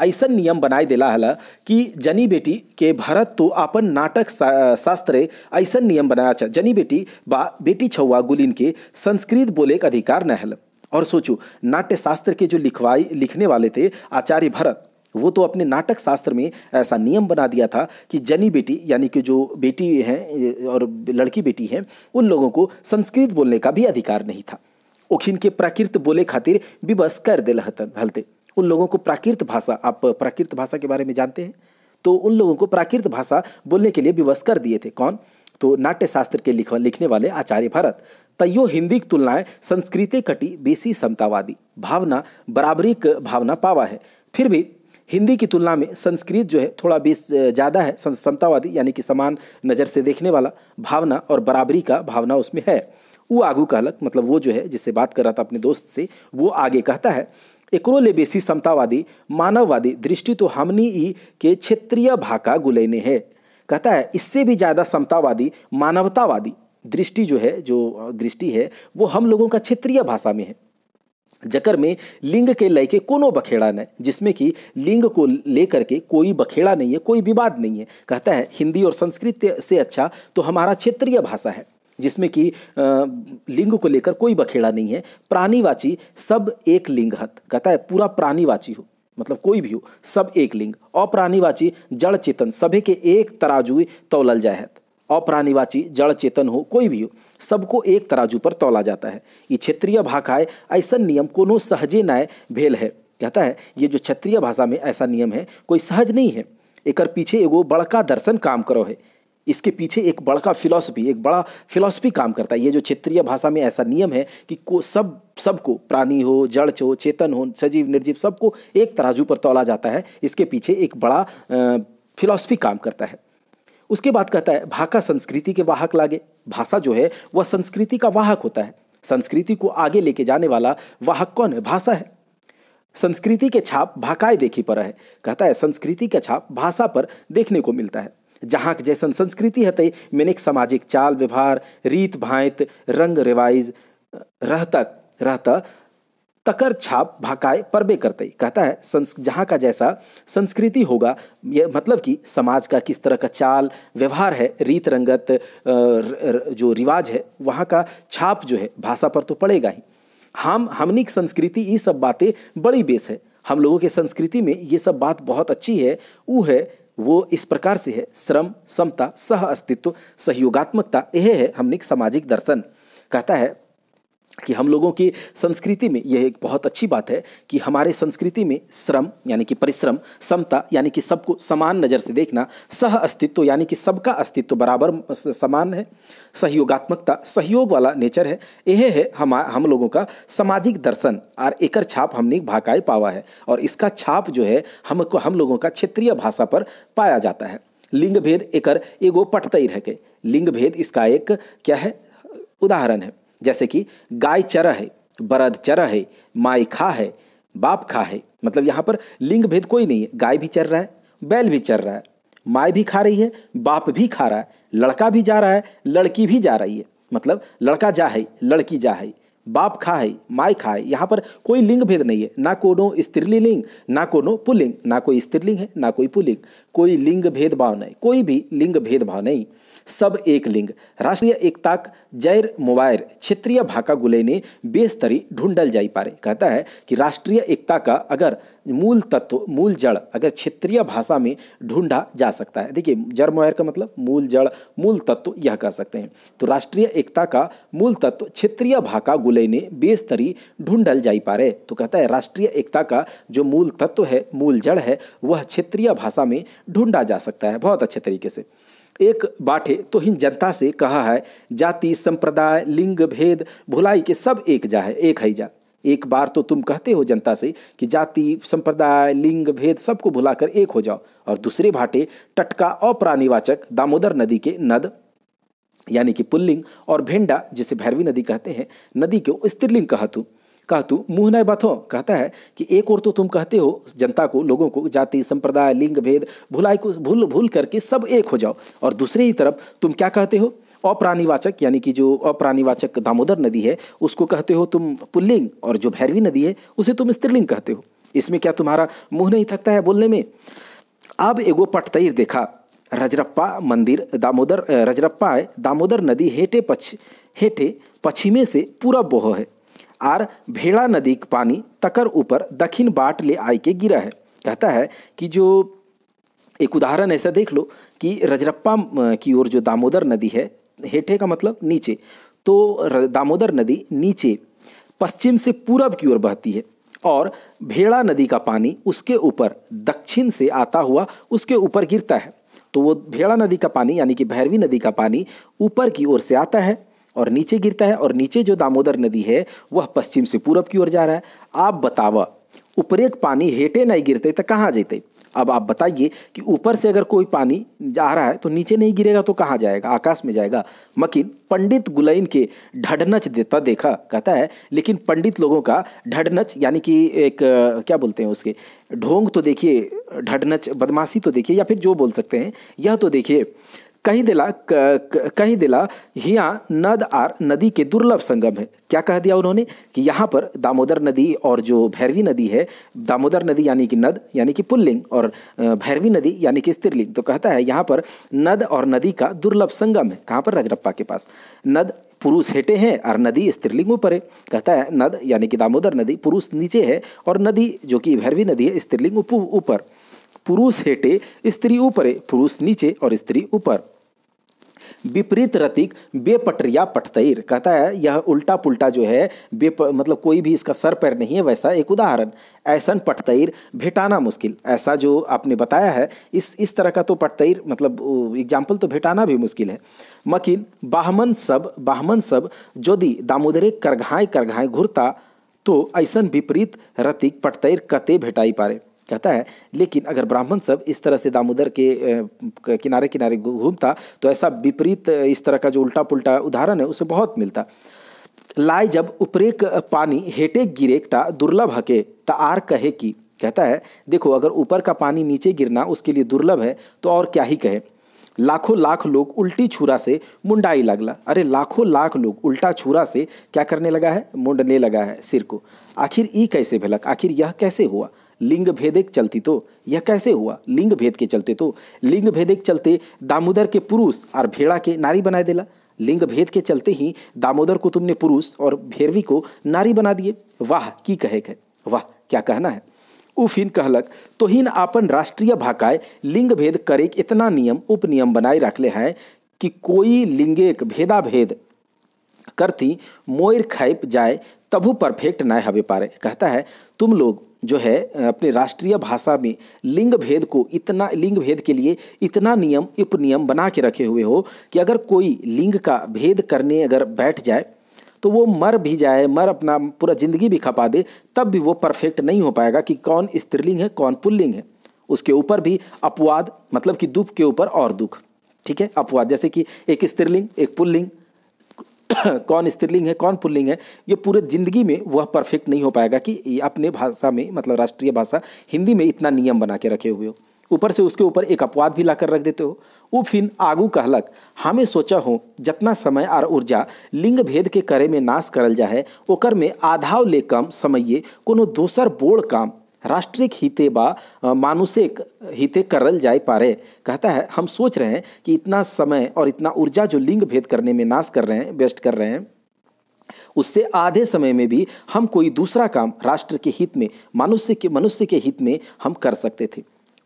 S1: ऐसा नियम बनाए दिला हला कि जनी बेटी के भरत तो अपन नाटक शास्त्र शास्त्रे ऐसा नियम बनाया छ जनी बेटी बा बेटी छौआ गुलिन के संस्कृत बोले का अधिकार न हल और सोचो नाट्य शास्त्र के जो लिखवाई लिखने वाले थे आचार्य भरत वो तो अपने नाटक शास्त्र में ऐसा नियम बना दिया था कि जनी बेटी यानी कि जो बेटी हैं और लड़की बेटी हैं उन लोगों को संस्कृत बोलने का भी अधिकार नहीं था ओखिन के प्राकृत बोले खातिर विवश कर दिल हलते उन लोगों को प्राकृत भाषा आप प्राकृत भाषा के बारे में जानते हैं तो उन लोगों को प्राकृत भाषा बोलने के लिए विवश कर दिए थे कौन तो नाट्यशास्त्र के लिख लिखने वाले आचार्य भारत तैयो हिंदी की तुलनाएं संस्कृत कटी बेसी समतावादी भावना बराबरी भावना पावा है फिर भी हिंदी की तुलना में संस्कृत जो है थोड़ा बेस ज़्यादा है समतावादी यानी कि समान नज़र से देखने वाला भावना और बराबरी का भावना उसमें है वो आगू कहलक मतलब वो जो है जिससे बात कर रहा था अपने दोस्त से वो आगे कहता है एकरोले बेसी समतावादी मानववादी दृष्टि तो हमनी ई के क्षेत्रीय भाका गुलेने है कहता है इससे भी ज़्यादा समतावादी मानवतावादी दृष्टि जो है जो दृष्टि है वो हम लोगों का क्षेत्रीय भाषा में है जकर में लिंग के लय के कोनो बखेड़ा नहीं जिसमें कि लिंग को लेकर के कोई बखेड़ा नहीं है कोई विवाद नहीं है कहता है हिंदी और संस्कृत से अच्छा तो हमारा क्षेत्रीय भाषा है जिसमें कि लिंग को लेकर कोई बखेड़ा नहीं है प्राणीवाची सब एक लिंग हत कहता है पूरा प्राणीवाची हो मतलब कोई भी हो सब एक लिंग अप्राणीवाची जड़ चेतन सभी के एक तराजू तौलल जाए अप्राणीवाची जड़ चेतन हो कोई भी हो सबको एक तराजू पर तौला जाता है ये क्षेत्रीय भाखाए ऐसा नियम को सहजे नाय भेल है कहता है ये जो क्षेत्रीय भाषा में ऐसा नियम है कोई सहज नहीं है एक पीछे एगो बड़का दर्शन काम करो है इसके पीछे एक बड़का फिलॉसफी एक बड़ा फिलॉसफी काम करता है ये जो क्षेत्रीय भाषा में ऐसा नियम है कि को सब सबको प्राणी हो जड़ हो चेतन हो सजीव निर्जीव सबको एक तराजू पर तोला जाता है इसके पीछे एक बड़ा फिलॉसफी काम करता है उसके बाद कहता है भाका संस्कृति के वाहक लागे भाषा जो है वह संस्कृति का वाहक होता है संस्कृति को आगे लेके जाने वाला वाहक कौन है भाषा है संस्कृति के छाप भाकाए देखी पर है कहता है संस्कृति का छाप भाषा पर देखने को मिलता है जहाँ के जैसन संस्कृति हतै मेनेक सामाजिक चाल व्यवहार रीत भाँति रंग रिवाइज रहतक रहता तकर छाप भकाए परबे करते कहता है संस जहाँ का जैसा संस्कृति होगा यह मतलब कि समाज का किस तरह का चाल व्यवहार है रीत रंगत जो रिवाज है वहाँ का छाप जो है भाषा पर तो पड़ेगा ही हम हमनिक संस्कृति ये सब बातें बड़ी बेस है हम लोगों के संस्कृति में ये सब बात बहुत अच्छी है वो है वो इस प्रकार से है श्रम समता सह अस्तित्व सहयोगात्मकता यह है हमने सामाजिक दर्शन कहता है कि हम लोगों की संस्कृति में यह एक बहुत अच्छी बात है कि हमारे संस्कृति में श्रम यानी कि परिश्रम समता यानी कि सबको समान नज़र से देखना सह अस्तित्व यानी कि सबका अस्तित्व बराबर समान है सहयोगात्मकता सहयोग वाला नेचर है यह है हम हम लोगों का सामाजिक दर्शन और एकर छाप हमने भाकाए पावा है और इसका छाप जो है हम हम लोगों का क्षेत्रीय भाषा पर पाया जाता है लिंग भेद एकर एगो पटतई रह के लिंग भेद इसका एक क्या है उदाहरण है जैसे कि गाय चरा है बरद चरा है माई खा है बाप खा है मतलब यहाँ पर लिंग भेद कोई नहीं है गाय भी चर रहा है बैल भी चर रहा है माए भी खा रही है बाप भी खा रहा है लड़का भी जा रहा है लड़की भी जा रही है मतलब लड़का जा है लड़की जा है बाप खा है माए खा है यहाँ पर कोई लिंग भेद नहीं है ना कोनो स्त्रीलिंग ना कोनो पुलिंग ना कोई स्त्रीलिंग है ना कोई पुलिंग कोई लिंग भेदभाव नहीं कोई भी लिंग भेदभाव नहीं सब एक लिंग राष्ट्रीय एकता जैर मोबाइल क्षेत्रीय भाका गुले ने बेस्तरी ढूंढल जाई पारे कहता है कि राष्ट्रीय एकता का अगर मूल तत्व मूल जड़ अगर क्षेत्रीय भाषा में ढूंढा जा सकता है देखिए जर मोहर का मतलब मूल जड़ मूल तत्व यह कह सकते हैं तो राष्ट्रीय एकता का मूल तत्व क्षेत्रीय भाका गुले ने बेस्तरी ढूंढल जाई रहे तो कहता है राष्ट्रीय एकता का जो मूल तत्व है मूल जड़ है वह क्षेत्रीय भाषा में ढूंढा जा सकता है बहुत अच्छे तरीके से एक बाठे तो हिन जनता से कहा है जाति संप्रदाय लिंग भेद भुलाई के सब एक जा है एक है जा एक बार तो तुम कहते हो जनता से कि जाति संप्रदाय लिंग भेद सबको भुलाकर एक हो जाओ और दूसरे भाटे टटका अप्राणीवाचक दामोदर नदी के नद यानी कि पुल्लिंग और भेंडा जिसे भैरवी नदी कहते हैं नदी को स्त्रीलिंग कहा तू तू मुँह न बथो कहता है कि एक और तो तुम कहते हो जनता को लोगों को जाति संप्रदाय लिंग भेद भुलाई को भूल भूल करके सब एक हो जाओ और दूसरी ही तरफ तुम क्या कहते हो अप्राणीवाचक यानी कि जो अप्राणीवाचक दामोदर नदी है उसको कहते हो तुम पुल्लिंग और जो भैरवी नदी है उसे तुम स्त्रीलिंग कहते हो इसमें क्या तुम्हारा मुंह नहीं थकता है बोलने में अब एगो पटतईर देखा रजरप्पा मंदिर दामोदर रजरप्पा है दामोदर नदी हेठे पछ हेठे पश्चिमे से पूरा बोह है आर भेड़ा का पानी तकर ऊपर दक्षिण बाट ले आय के गिरा है कहता है कि जो एक उदाहरण ऐसा देख लो कि रजरप्पा की ओर जो दामोदर नदी है हेठे का मतलब नीचे तो दामोदर नदी नीचे पश्चिम से पूरब की ओर बहती है और भेड़ा नदी का पानी उसके ऊपर दक्षिण से आता हुआ उसके ऊपर गिरता है तो वो भेड़ा नदी का पानी यानी कि भैरवी नदी का पानी ऊपर की ओर से आता है और नीचे गिरता है और नीचे जो दामोदर नदी है वह पश्चिम से पूरब की ओर जा रहा है आप बतावा ऊपरेक पानी हेटे नहीं गिरते तो कहाँ जेते अब आप बताइए कि ऊपर से अगर कोई पानी जा रहा है तो नीचे नहीं गिरेगा तो कहाँ जाएगा आकाश में जाएगा मकिन पंडित गुलाइन के ढडनच देता देखा कहता है लेकिन पंडित लोगों का ढडनच यानी कि एक क्या बोलते हैं उसके ढोंग तो देखिए ढडनच बदमाशी तो देखिए या फिर जो बोल सकते हैं यह तो देखिए कहीं दिला कहीं दिला हिया नद आर नदी के दुर्लभ संगम है क्या कह दिया उन्होंने कि यहाँ पर दामोदर नदी और जो भैरवी नदी है दामोदर नदी यानी कि नद यानी कि पुल्लिंग और भैरवी नदी यानी कि स्त्रीलिंग तो कहता है यहाँ पर नद और नदी का दुर्लभ संगम है कहाँ पर रजरप्पा के पास नद पुरुष हेटे हैं और नदी स्त्रीलिंग ऊपर है कहता है नद यानी कि दामोदर नदी पुरुष नीचे है और नदी जो कि भैरवी नदी है स्त्रीलिंग ऊपर पुरुष हेटे स्त्री ऊपर पुरुष नीचे और स्त्री ऊपर विपरीत रतिक बेपटरिया पटतईर कहता है यह उल्टा पुल्टा जो है बेप मतलब कोई भी इसका सर पैर नहीं है वैसा एक उदाहरण ऐसन पटतईर भेटाना मुश्किल ऐसा जो आपने बताया है इस इस तरह का तो पटतईर मतलब एग्जाम्पल तो भेटाना भी मुश्किल है मकिन बाहमन सब बाहमन सब यदि दामोदरे करघाए करघाए घुरता तो ऐसा विपरीत रतिक पटतईर कते भेटाई पारे कहता है लेकिन अगर ब्राह्मण सब इस तरह से दामोदर के किनारे किनारे घूमता तो ऐसा विपरीत इस तरह का जो उल्टा पुल्टा उदाहरण है उसे बहुत मिलता लाए जब उपरेक पानी हेटे गिरेकटा दुर्लभ हके त आर कहे कि कहता है देखो अगर ऊपर का पानी नीचे गिरना उसके लिए दुर्लभ है तो और क्या ही कहे लाखों लाख लोग उल्टी छुरा से मुंडाई लगला अरे लाखों लाख लोग उल्टा छुरा से क्या करने लगा है मुंडने लगा है सिर को आखिर ई कैसे भलक आखिर यह कैसे हुआ लिंग भेदेक चलती तो यह कैसे हुआ लिंग भेद के चलते तो लिंग भेदेक चलते दामोदर के पुरुष और भेड़ा के नारी बनाए देला लिंग भेद के चलते ही दामोदर को तुमने पुरुष और भैरवी को नारी बना दिए वाह की कहे कह वाह क्या कहना है उफिन कहलक तोहिन अपन राष्ट्रीय भाकाय लिंग भेद करे इतना नियम उपनियम बनाए रखले हैं कि कोई लिंगेक भेदा भेद करती मोयर खाइप जाए तभु परफेक्ट ना हवे पारे कहता है तुम लोग जो है अपने राष्ट्रीय भाषा में लिंग भेद को इतना लिंग भेद के लिए इतना नियम उपनियम बना के रखे हुए हो कि अगर कोई लिंग का भेद करने अगर बैठ जाए तो वो मर भी जाए मर अपना पूरा ज़िंदगी भी खपा दे तब भी वो परफेक्ट नहीं हो पाएगा कि कौन स्त्रीलिंग है कौन पुल्लिंग है उसके ऊपर भी अपवाद मतलब कि दुख के ऊपर और दुख ठीक है अपवाद जैसे कि एक स्त्रीलिंग एक पुल्लिंग कौन स्त्रीलिंग है कौन पुल्लिंग है ये पूरे ज़िंदगी में वह परफेक्ट नहीं हो पाएगा कि अपने भाषा में मतलब राष्ट्रीय भाषा हिंदी में इतना नियम बना के रखे हुए हो ऊपर से उसके ऊपर एक अपवाद भी लाकर रख देते हो वो फिन आगू कहलक हमें सोचा हो जितना समय और ऊर्जा लिंग भेद के करे में नाश करल जाए ओकर में आधाव ले कम समये कोनो दूसर बोर्ड काम राष्ट्रिक हिते बा मानुषिक हिते करल जाए पारे कहता है हम सोच रहे हैं कि इतना समय और इतना ऊर्जा जो लिंग भेद करने में नाश कर रहे हैं व्यस्त कर रहे हैं उससे आधे समय में भी हम कोई दूसरा काम राष्ट्र के हित में मनुष्य के मनुष्य के हित में हम कर सकते थे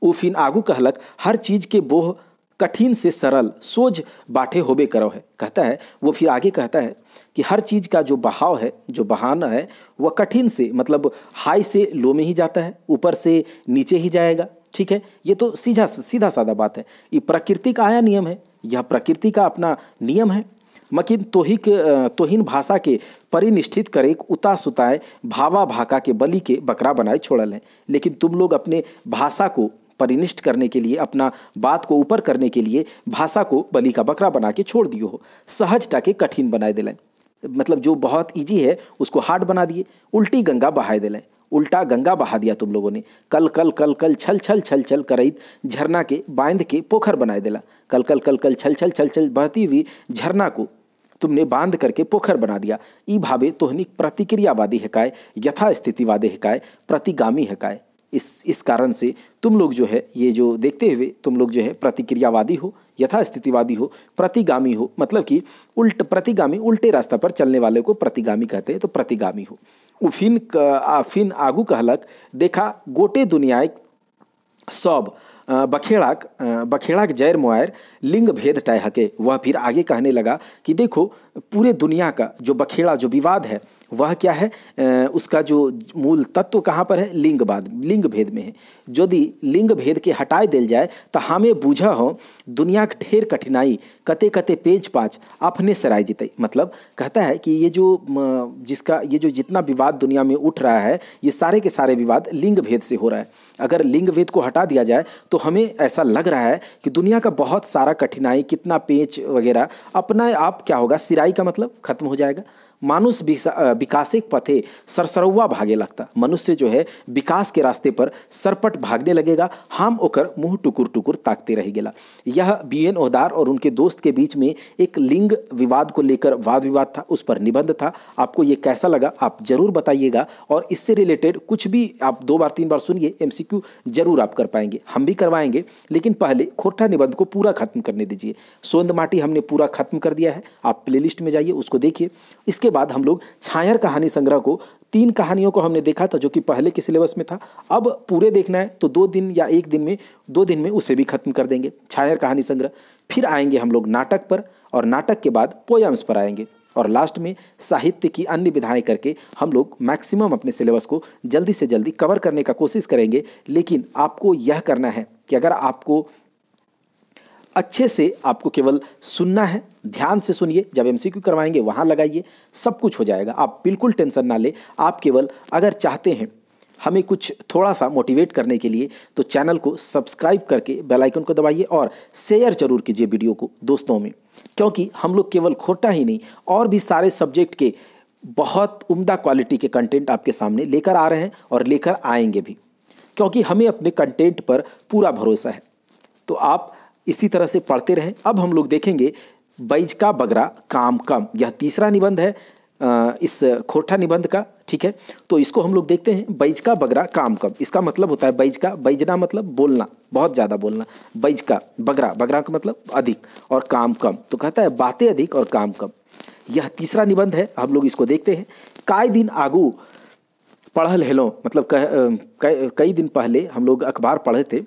S1: उफिन आगू कहलक हर चीज के बोह कठिन से सरल सोझ बाटे होबे करो है कहता है वो फिर आगे कहता है कि हर चीज़ का जो बहाव है जो बहाना है वह कठिन से मतलब हाई से लो में ही जाता है ऊपर से नीचे ही जाएगा ठीक है ये तो सीधा सीधा साधा बात है ये प्रकृति का आया नियम है यह प्रकृति का अपना नियम है मकिन तोहिक तोहिन भाषा के परिनिष्ठित करे उता सुताए भावा भाका के बलि के बकरा बनाए छोड़ल है लेकिन तुम लोग अपने भाषा को परिनिष्ठ करने के लिए अपना बात को ऊपर करने के लिए भाषा को बलि का बकरा बना के छोड़ दियो हो सहजता के कठिन बनाए दिलाए मतलब जो बहुत ईजी है उसको हार्ड बना दिए उल्टी गंगा दे लें उल्टा गंगा बहा दिया तुम लोगों ने कल कल कल कल छल छल छल छल कर झरना के बांध के पोखर बनाए दिला कल कल कल कल छल छल छल छल बहती हुई झरना को तुमने बांध करके पोखर बना दिया ई भावे तोहनी प्रतिक्रियावादी हकाय यथास्थितिवादी हकाय प्रतिगामी हकाय इस इस कारण से तुम लोग जो है ये जो देखते हुए तुम लोग जो है प्रतिक्रियावादी हो यथास्थितिवादी हो प्रतिगामी हो मतलब कि उल्ट प्रतिगामी उल्टे रास्ता पर चलने वाले को प्रतिगामी कहते हैं तो प्रतिगामी हो उफिन फिन आगू कहलक देखा गोटे दुनिया सब बखेड़ाक बखेड़ाक जैर मुआर लिंग भेद टय हके वह फिर आगे कहने लगा कि देखो पूरे दुनिया का जो बखेड़ा जो विवाद है वह क्या है उसका जो मूल तत्व कहाँ पर है लिंगवाद लिंग भेद में है यदि लिंग भेद के हटाए दिल जाए तो हमें बूझा हो दुनिया के ढेर कठिनाई कते कते पेज पाँच अपने सराय जीते मतलब कहता है कि ये जो जिसका ये जो जितना विवाद दुनिया में उठ रहा है ये सारे के सारे विवाद लिंग भेद से हो रहा है अगर लिंग भेद को हटा दिया जाए तो हमें ऐसा लग रहा है कि दुनिया का बहुत सारा कठिनाई कितना पेच वगैरह अपना आप क्या होगा सिराई का मतलब खत्म हो जाएगा मानुष विकासिक पथे सरसरुआ भागे लगता मनुष्य जो है विकास के रास्ते पर सरपट भागने लगेगा हम ओकर मुंह टुकुर टुकुर ताकते रह गेला यह बी एन ओहदार और उनके दोस्त के बीच में एक लिंग विवाद को लेकर वाद विवाद था उस पर निबंध था आपको ये कैसा लगा आप जरूर बताइएगा और इससे रिलेटेड कुछ भी आप दो बार तीन बार सुनिए क्यू जरूर आप कर पाएंगे हम भी करवाएंगे लेकिन पहले खोटा निबंध को पूरा खत्म करने दीजिए सोंद माटी हमने पूरा खत्म कर दिया है आप लिस्ट में जाइए उसको देखिए इसके बाद हम लोग छायर कहानी संग्रह को तीन कहानियों को हमने देखा था जो कि पहले के सिलेबस में था अब पूरे देखना है तो दो दिन या एक दिन में दो दिन में उसे भी खत्म कर देंगे छायर कहानी संग्रह फिर आएंगे हम लोग नाटक पर और नाटक के बाद पोयम्स पर आएंगे और लास्ट में साहित्य की अन्य विधाएं करके हम लोग मैक्सिमम अपने सिलेबस को जल्दी से जल्दी कवर करने का कोशिश करेंगे लेकिन आपको यह करना है कि अगर आपको अच्छे से आपको केवल सुनना है ध्यान से सुनिए जब क्यू करवाएंगे वहाँ लगाइए सब कुछ हो जाएगा आप बिल्कुल टेंशन ना लें आप केवल अगर चाहते हैं हमें कुछ थोड़ा सा मोटिवेट करने के लिए तो चैनल को सब्सक्राइब करके बेल आइकन को दबाइए और शेयर जरूर कीजिए वीडियो को दोस्तों में क्योंकि हम लोग केवल खोटा ही नहीं और भी सारे सब्जेक्ट के बहुत उम्दा क्वालिटी के कंटेंट आपके सामने लेकर आ रहे हैं और लेकर आएंगे भी क्योंकि हमें अपने कंटेंट पर पूरा भरोसा है तो आप इसी तरह से पढ़ते रहें अब हम लोग देखेंगे बैज का बगरा काम कम यह तीसरा निबंध है इस खोटा निबंध का ठीक है तो इसको हम लोग देखते हैं बैज का बगरा काम कम इसका मतलब होता है बैज का बैजना मतलब बोलना बहुत ज़्यादा बोलना बैज का बगरा बगरा का मतलब अधिक और काम कम तो कहता है बातें अधिक और काम कम यह तीसरा निबंध है हम लोग इसको देखते हैं काय दिन आगू पढ़ल हेलो मतलब कह, कई दिन पहले हम लोग अखबार पढ़े थे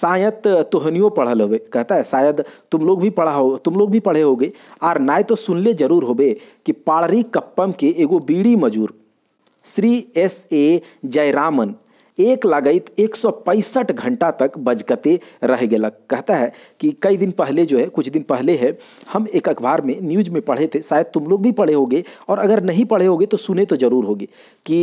S1: शायद तोहनियो पढ़ल होबे कहता है शायद तुम लोग भी पढ़ा हो तुम लोग भी पढ़े होगे आर नाय तो सुन ले जरूर होबे कि पाड़री कप्पम के एगो बीड़ी मजूर श्री एस ए जयरामन एक लागत एक सौ पैंसठ घंटा तक बजकते रह गया कहता है कि कई दिन पहले जो है कुछ दिन पहले है हम एक अखबार में न्यूज में पढ़े थे शायद तुम लोग भी पढ़े होगे और अगर नहीं पढ़े होगे तो सुने तो जरूर होगे कि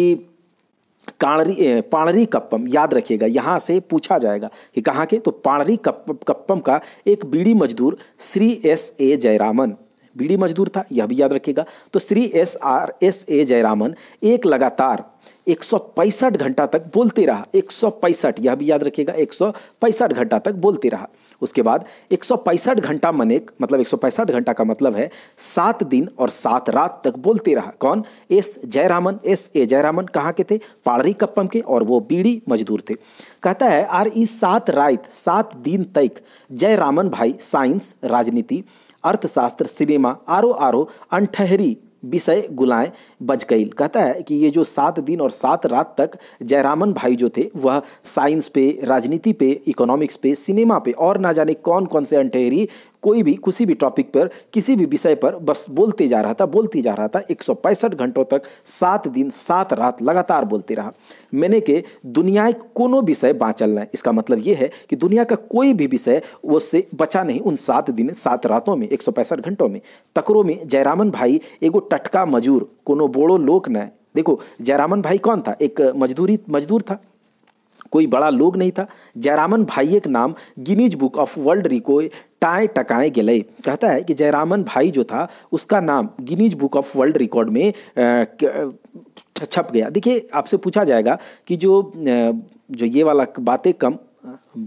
S1: काणरी पाणरी कप्पम याद रखिएगा यहाँ से पूछा जाएगा कि कहाँ के तो पाणरी कप्पम का एक बीड़ी मजदूर श्री एस ए जयरामन बीड़ी मजदूर था यह भी याद रखिएगा तो Shri S R S A Jayaraman एक लगातार एक घंटा तक बोलते रहा एक यह भी याद रखिएगा एक घंटा तक बोलते रहा उसके बाद एक घंटा मनेक मतलब एक घंटा का मतलब है सात दिन और सात रात तक बोलते रहा कौन S Jayaraman S A Jayaraman कहाँ के थे पाड़ी कप्पम के और वो बीड़ी मजदूर थे कहता है आर ई सात रात सात दिन तक जयरामन भाई साइंस राजनीति अर्थशास्त्र सिनेमा आरो आरो अनठहरी विषय गुलाएं बज गई कहता है कि ये जो सात दिन और सात रात तक जयरामन भाई जो थे वह साइंस पे राजनीति पे इकोनॉमिक्स पे सिनेमा पे और ना जाने कौन कौन से अंठेरी कोई भी किसी भी टॉपिक पर किसी भी विषय पर बस बोलते जा रहा था बोलते जा रहा था एक घंटों तक सात दिन सात रात लगातार बोलते रहा मैंने के दुनिया कोनो विषय बाँचल ना इसका मतलब ये है कि दुनिया का कोई भी विषय उससे बचा नहीं उन सात दिन सात रातों में एक घंटों में तकरों में जयरामन भाई एगो टटका मजूर कोनो बोड़ो लोक न देखो जयरामन भाई कौन था एक मजदूरी मजदूर था कोई बड़ा लोग नहीं था जयरामन भाई एक नाम Guinness book of world record टाए टकाए गले कहता है कि जयरामन भाई जो था उसका नाम Guinness book of world record में छप गया देखिए आपसे पूछा जाएगा कि जो जो ये वाला बातें कम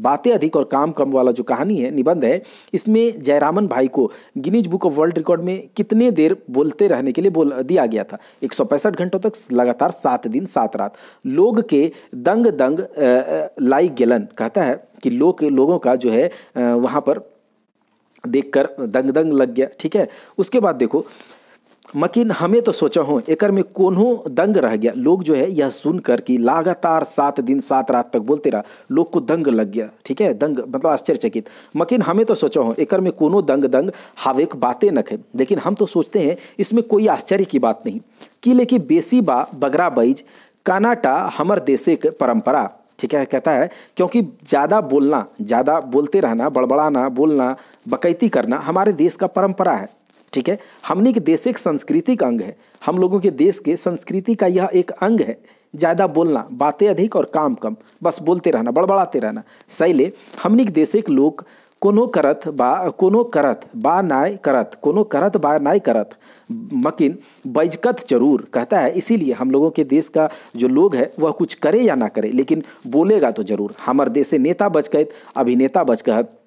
S1: बातें अधिक और काम कम वाला जो कहानी है निबंध है इसमें जयरामन भाई को Guinness book of world record में कितने देर बोलते रहने के लिए बोल दिया गया था एक घंटों तक लगातार सात दिन सात रात लोग के दंग दंग लाई गेलन कहता है कि लोग लोगों का जो है वहाँ पर देखकर दंग दंग लग गया ठीक है उसके बाद देखो मकिन हमें तो सोचा हो एकर में कोनो दंग रह गया लोग जो है यह सुनकर कि लगातार सात दिन सात रात तक बोलते रहा लोग को दंग लग गया ठीक है दंग मतलब आश्चर्यचकित मकिन हमें तो सोचा हो एकर में कोनो दंग दंग हावेक बातें नखे लेकिन हम तो सोचते हैं इसमें कोई आश्चर्य की बात नहीं कि लेकिन बेसी बा बगरा बैज कानाटा हमर देशे के परंपरा ठीक है कहता है क्योंकि ज़्यादा बोलना ज़्यादा बोलते रहना बड़बड़ाना बोलना बकैती करना हमारे देश का परंपरा है ठीक है हमने के देश एक का अंग है हम लोगों के देश के संस्कृति का यह एक अंग है ज़्यादा बोलना बातें अधिक और काम कम बस बोलते रहना बड़बड़ाते रहना सही ले हमने के देश एक लोक कोनो करत बा कोनो करत बा नाय करत कोनो करत बा नाय करत मकिन बजकत जरूर कहता है इसीलिए हम लोगों के देश का जो लोग है वह कुछ करे या ना करे लेकिन बोलेगा तो जरूर हमार देश नेता बचकत अभिनेता बचकत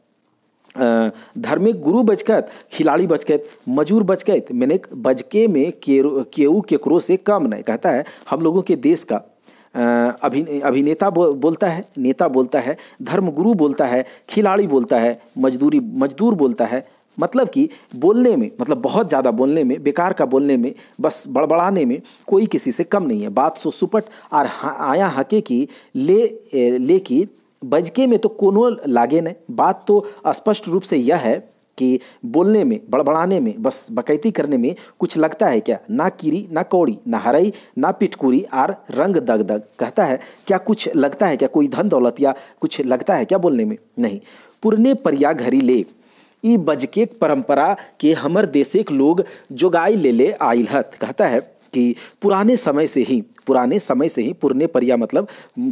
S1: धार्मिक गुरु बचकत खिलाड़ी बचकत मजूर बचकत मैंने बजके में केऊ केकरो से कम नहीं कहता है हम लोगों के देश का अभिने अभिनेता बो, बोलता है नेता बोलता है धर्मगुरु बोलता है खिलाड़ी बोलता है मजदूरी मजदूर बोलता है मतलब कि बोलने में मतलब बहुत ज़्यादा बोलने में बेकार का बोलने में बस बड़बड़ाने में कोई किसी से कम नहीं है बात सो सुपट और आया हके की ले ले की बजके में तो कोनो लागे न बात तो स्पष्ट रूप से यह है कि बोलने में बड़बड़ाने में बस बकैती करने में कुछ लगता है क्या ना कीरी ना कौड़ी ना हरई ना पिटकुरी आर रंग दग दग कहता है क्या कुछ लगता है क्या कोई धन दौलत या कुछ लगता है क्या बोलने में नहीं पुरने परिया घरी ले ई बजके परंपरा के हमर देशेक लोग जोगाई ले ले आइल हत कहता है कि पुराने समय से ही पुराने समय से ही पुरने परिया मतलब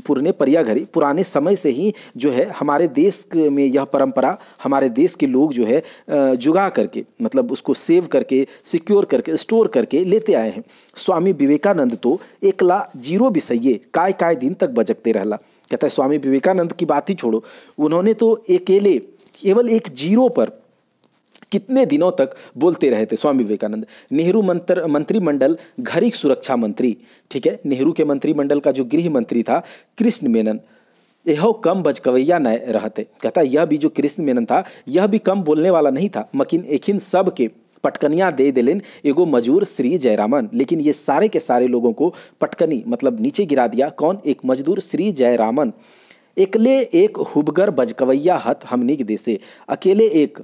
S1: पुरने परिया घरी पुराने समय से ही जो है हमारे देश में यह परंपरा हमारे देश के लोग जो है जुगा करके मतलब उसको सेव करके सिक्योर करके स्टोर करके लेते आए हैं स्वामी विवेकानंद तो एकला जीरो बिसइये काय काय दिन तक बजकते रहला कहता है स्वामी विवेकानंद की बात ही छोड़ो उन्होंने तो अकेले केवल एक जीरो पर कितने दिनों तक बोलते रहे थे स्वामी विवेकानंद नेहरू मंत्र मंत्रिमंडल घरिक सुरक्षा मंत्री ठीक है नेहरू के मंत्रिमंडल का जो गृह मंत्री था कृष्ण मेनन यह कम बजकवैया न रहते कहता यह भी जो कृष्ण मेनन था यह भी कम बोलने वाला नहीं था मकिन एखिन सब के पटकनियाँ दे दिलेन एगो मजदूर श्री जयरामन लेकिन ये सारे के सारे लोगों को पटकनी मतलब नीचे गिरा दिया कौन एक मजदूर श्री जयरामन एकले एक हुबगर बजकवैया हत हमनिक देसे अकेले एक